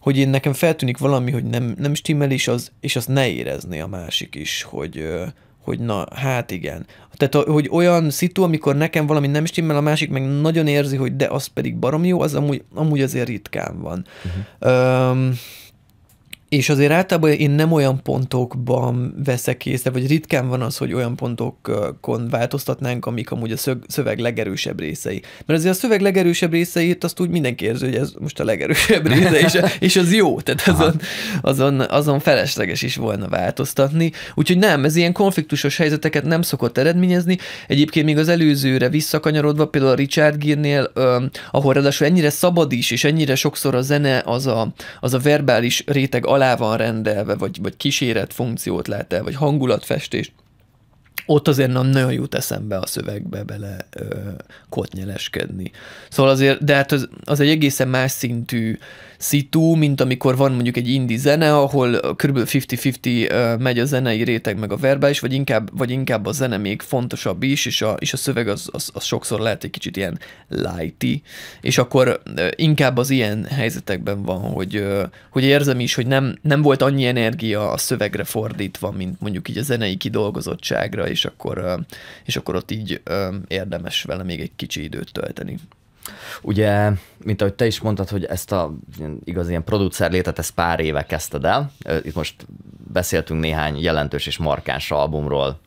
hogy én nekem feltűnik valami, hogy nem, nem stimmel, és, az, és azt ne érezné a másik is, hogy, hogy na, hát igen. Tehát, hogy olyan szitu, amikor nekem valami nem stimmel, a másik meg nagyon érzi, hogy de az pedig barom jó, az amúgy, amúgy azért ritkán van. Uh-huh. Um, és azért általában én nem olyan pontokban veszek észre, vagy ritkán van az, hogy olyan pontokon változtatnánk, amik amúgy a szöveg legerősebb részei. Mert azért a szöveg legerősebb részeit azt úgy mindenki érzi, hogy ez most a legerősebb része, és, és az jó, tehát azon, azon, azon felesleges is volna változtatni. Úgyhogy nem, ez ilyen konfliktusos helyzeteket nem szokott eredményezni. Egyébként még az előzőre visszakanyarodva, például a Richard Gírnél, ahol ráadásul ennyire szabad is, és ennyire sokszor a zene az a, az a verbális réteg alá van rendelve, vagy, vagy kíséret funkciót lát el, vagy hangulatfestést, ott azért nem nagyon jut eszembe a szövegbe bele ö, kotnyeleskedni. Szóval azért, de hát az, az egy egészen más szintű szitu, mint amikor van mondjuk egy indi zene, ahol kb. 50-50 megy a zenei réteg meg a verbális, vagy inkább, vagy inkább a zene még fontosabb is, és a, és a szöveg az, az, az sokszor lehet egy kicsit ilyen lighty, és akkor inkább az ilyen helyzetekben van, hogy, hogy érzem is, hogy nem, nem volt annyi energia a szövegre fordítva, mint mondjuk így a zenei kidolgozottságra, és akkor, és akkor ott így érdemes vele még egy kicsi időt tölteni. Ugye, mint ahogy te is mondtad, hogy ezt a igaz ilyen producer létet, ezt pár éve kezdted el. Itt most beszéltünk néhány jelentős és markáns albumról,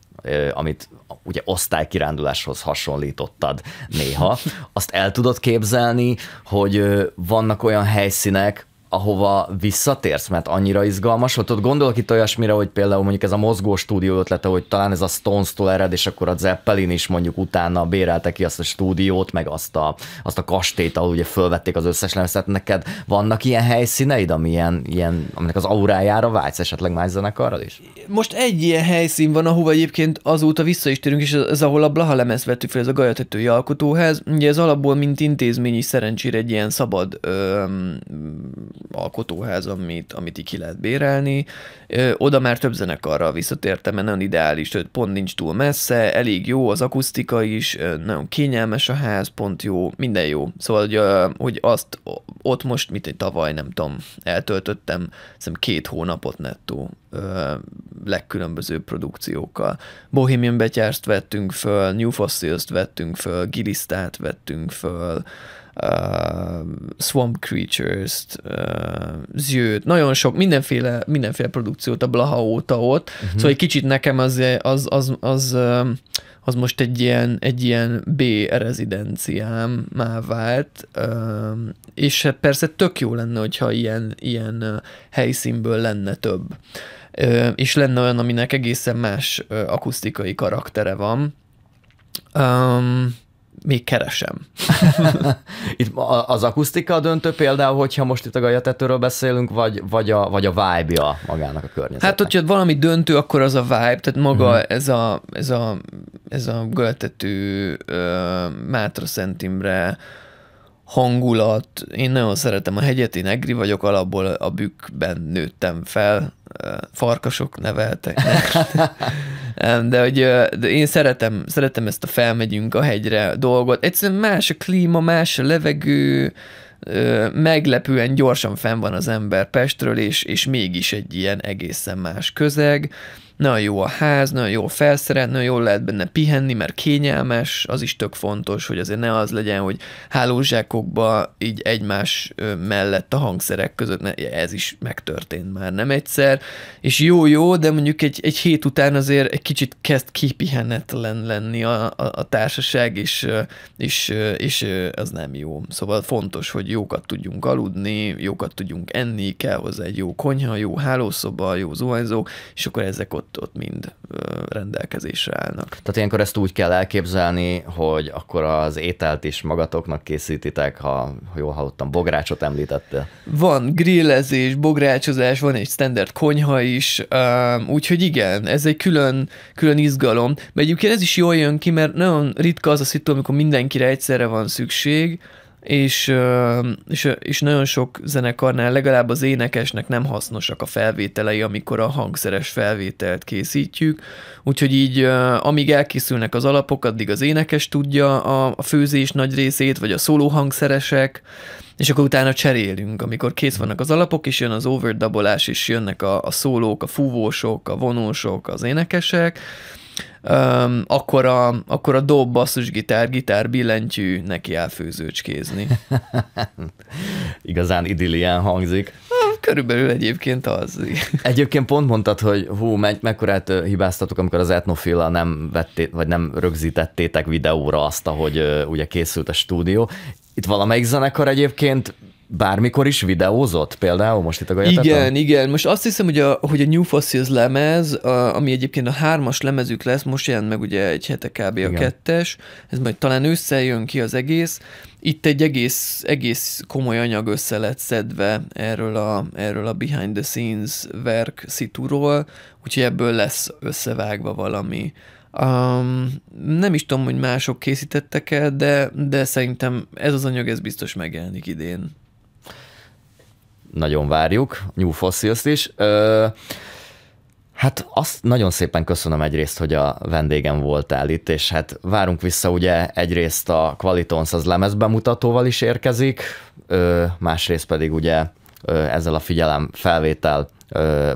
amit ugye osztálykiránduláshoz hasonlítottad néha. Azt el tudod képzelni, hogy vannak olyan helyszínek, ahova visszatérsz, mert annyira izgalmas volt. Ott gondolok itt olyasmire, hogy például mondjuk ez a mozgó stúdió ötlete, hogy talán ez a Stones-tól ered, és akkor a Zeppelin is mondjuk utána bérelte ki azt a stúdiót, meg azt a, azt a kastélyt, ahol ugye fölvették az összes lemezet. Neked vannak ilyen helyszíneid, amilyen, ilyen, aminek az aurájára vágysz esetleg más zenekarral is? Most egy ilyen helyszín van, ahova egyébként azóta vissza is térünk, és ez ahol a Blaha lemez vettük fel, ez a Gajatetői alkotóház. Ugye ez alapból, mint intézmény is szerencsére egy ilyen szabad öm, alkotóház, amit, amit így ki lehet bérelni. Oda már több zenekarra visszatértem, mert nagyon ideális, tehát pont nincs túl messze, elég jó az akusztika is, nagyon kényelmes a ház, pont jó, minden jó. Szóval, hogy, hogy azt ott most, mit egy tavaly, nem tudom, eltöltöttem, hiszem két hónapot nettó legkülönbözőbb produkciókkal. Bohemian Betyárst vettünk föl, New Fossils-t vettünk föl, Gilisztát vettünk föl, uh, Swamp Creatures-t, uh, Zjöt, nagyon sok, mindenféle, mindenféle produkciót a Blaha óta ott, uh-huh. szóval egy kicsit nekem az, az, az, az, um, az most egy ilyen, egy ilyen B rezidenciám már vált, uh, és hát persze tök jó lenne, hogyha ilyen, ilyen uh, helyszínből lenne több. Uh, és lenne olyan, aminek egészen más uh, akusztikai karaktere van. Um, még keresem. itt az akusztika a döntő például, hogyha most itt a gajatetőről beszélünk, vagy, vagy, a, vagy a vibe-ja magának a környezetnek? Hát, hogyha valami döntő, akkor az a vibe, tehát maga uh-huh. ez a, ez a, ez a gajatető uh, Mátra Szent Imre hangulat. Én nagyon szeretem a hegyet, én egri vagyok, alapból a bükkben nőttem fel, farkasok neveltek. De hogy de én szeretem, szeretem ezt a felmegyünk a hegyre dolgot. Egyszerűen más a klíma, más a levegő, meglepően gyorsan fenn van az ember Pestről, és, és mégis egy ilyen egészen más közeg nagyon jó a ház, nagyon jól felszerelt, nagyon jól lehet benne pihenni, mert kényelmes, az is tök fontos, hogy azért ne az legyen, hogy hálózsákokba így egymás mellett a hangszerek között, mert ez is megtörtént már nem egyszer, és jó-jó, de mondjuk egy, egy hét után azért egy kicsit kezd kipihenetlen lenni a, a, a társaság, és, és, és az nem jó. Szóval fontos, hogy jókat tudjunk aludni, jókat tudjunk enni, kell hozzá egy jó konyha, jó hálószoba, jó zuhanyzó, és akkor ezek ott ott, ott mind rendelkezésre állnak. Tehát ilyenkor ezt úgy kell elképzelni, hogy akkor az ételt is magatoknak készítitek, ha jól hallottam, bográcsot említette. Van grillezés, bográcsozás, van egy standard konyha is, úgyhogy igen, ez egy külön, külön izgalom. Mert egyébként ez is jól jön ki, mert nagyon ritka az a szitu, amikor mindenkire egyszerre van szükség, és, és, és nagyon sok zenekarnál legalább az énekesnek nem hasznosak a felvételei, amikor a hangszeres felvételt készítjük, úgyhogy így amíg elkészülnek az alapok, addig az énekes tudja a, a főzés nagy részét, vagy a szóló hangszeresek, és akkor utána cserélünk, amikor kész vannak az alapok, és jön az overdabolás, és jönnek a, a szólók, a fúvósok, a vonósok, az énekesek, um, akkor, a, akkor a dob, basszusgitár, gitár, billentyű neki elfőzőcskézni. Igazán idillián hangzik. Hm, körülbelül egyébként az. egyébként pont mondtad, hogy hú, meg, mekkorát hibáztatok, amikor az etnofila nem vetté, vagy nem rögzítettétek videóra azt, ahogy uh, ugye készült a stúdió. Itt valamelyik zenekar egyébként bármikor is videózott például most itt a Gajatáton? Igen, igen. Most azt hiszem, hogy a, hogy a New Fossils lemez, a, ami egyébként a hármas lemezük lesz, most jelent meg ugye egy hete kb. Igen. a kettes, ez majd talán összejön ki az egész. Itt egy egész, egész komoly anyag össze lett szedve erről a, erről a behind the scenes verk szitúról, úgyhogy ebből lesz összevágva valami. Um, nem is tudom, hogy mások készítettek el, de, de szerintem ez az anyag ez biztos megjelenik idén nagyon várjuk, New Fossils is. Ö, Hát azt nagyon szépen köszönöm egyrészt, hogy a vendégem voltál itt, és hát várunk vissza, ugye egyrészt a Qualitons az bemutatóval is érkezik, másrészt pedig ugye ezzel a figyelem felvétel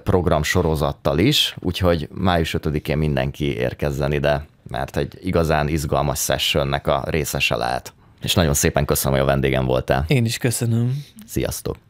program sorozattal is, úgyhogy május 5-én mindenki érkezzen ide, mert egy igazán izgalmas sessionnek a részese lehet. És nagyon szépen köszönöm, hogy a vendégem voltál. Én is köszönöm. Sziasztok!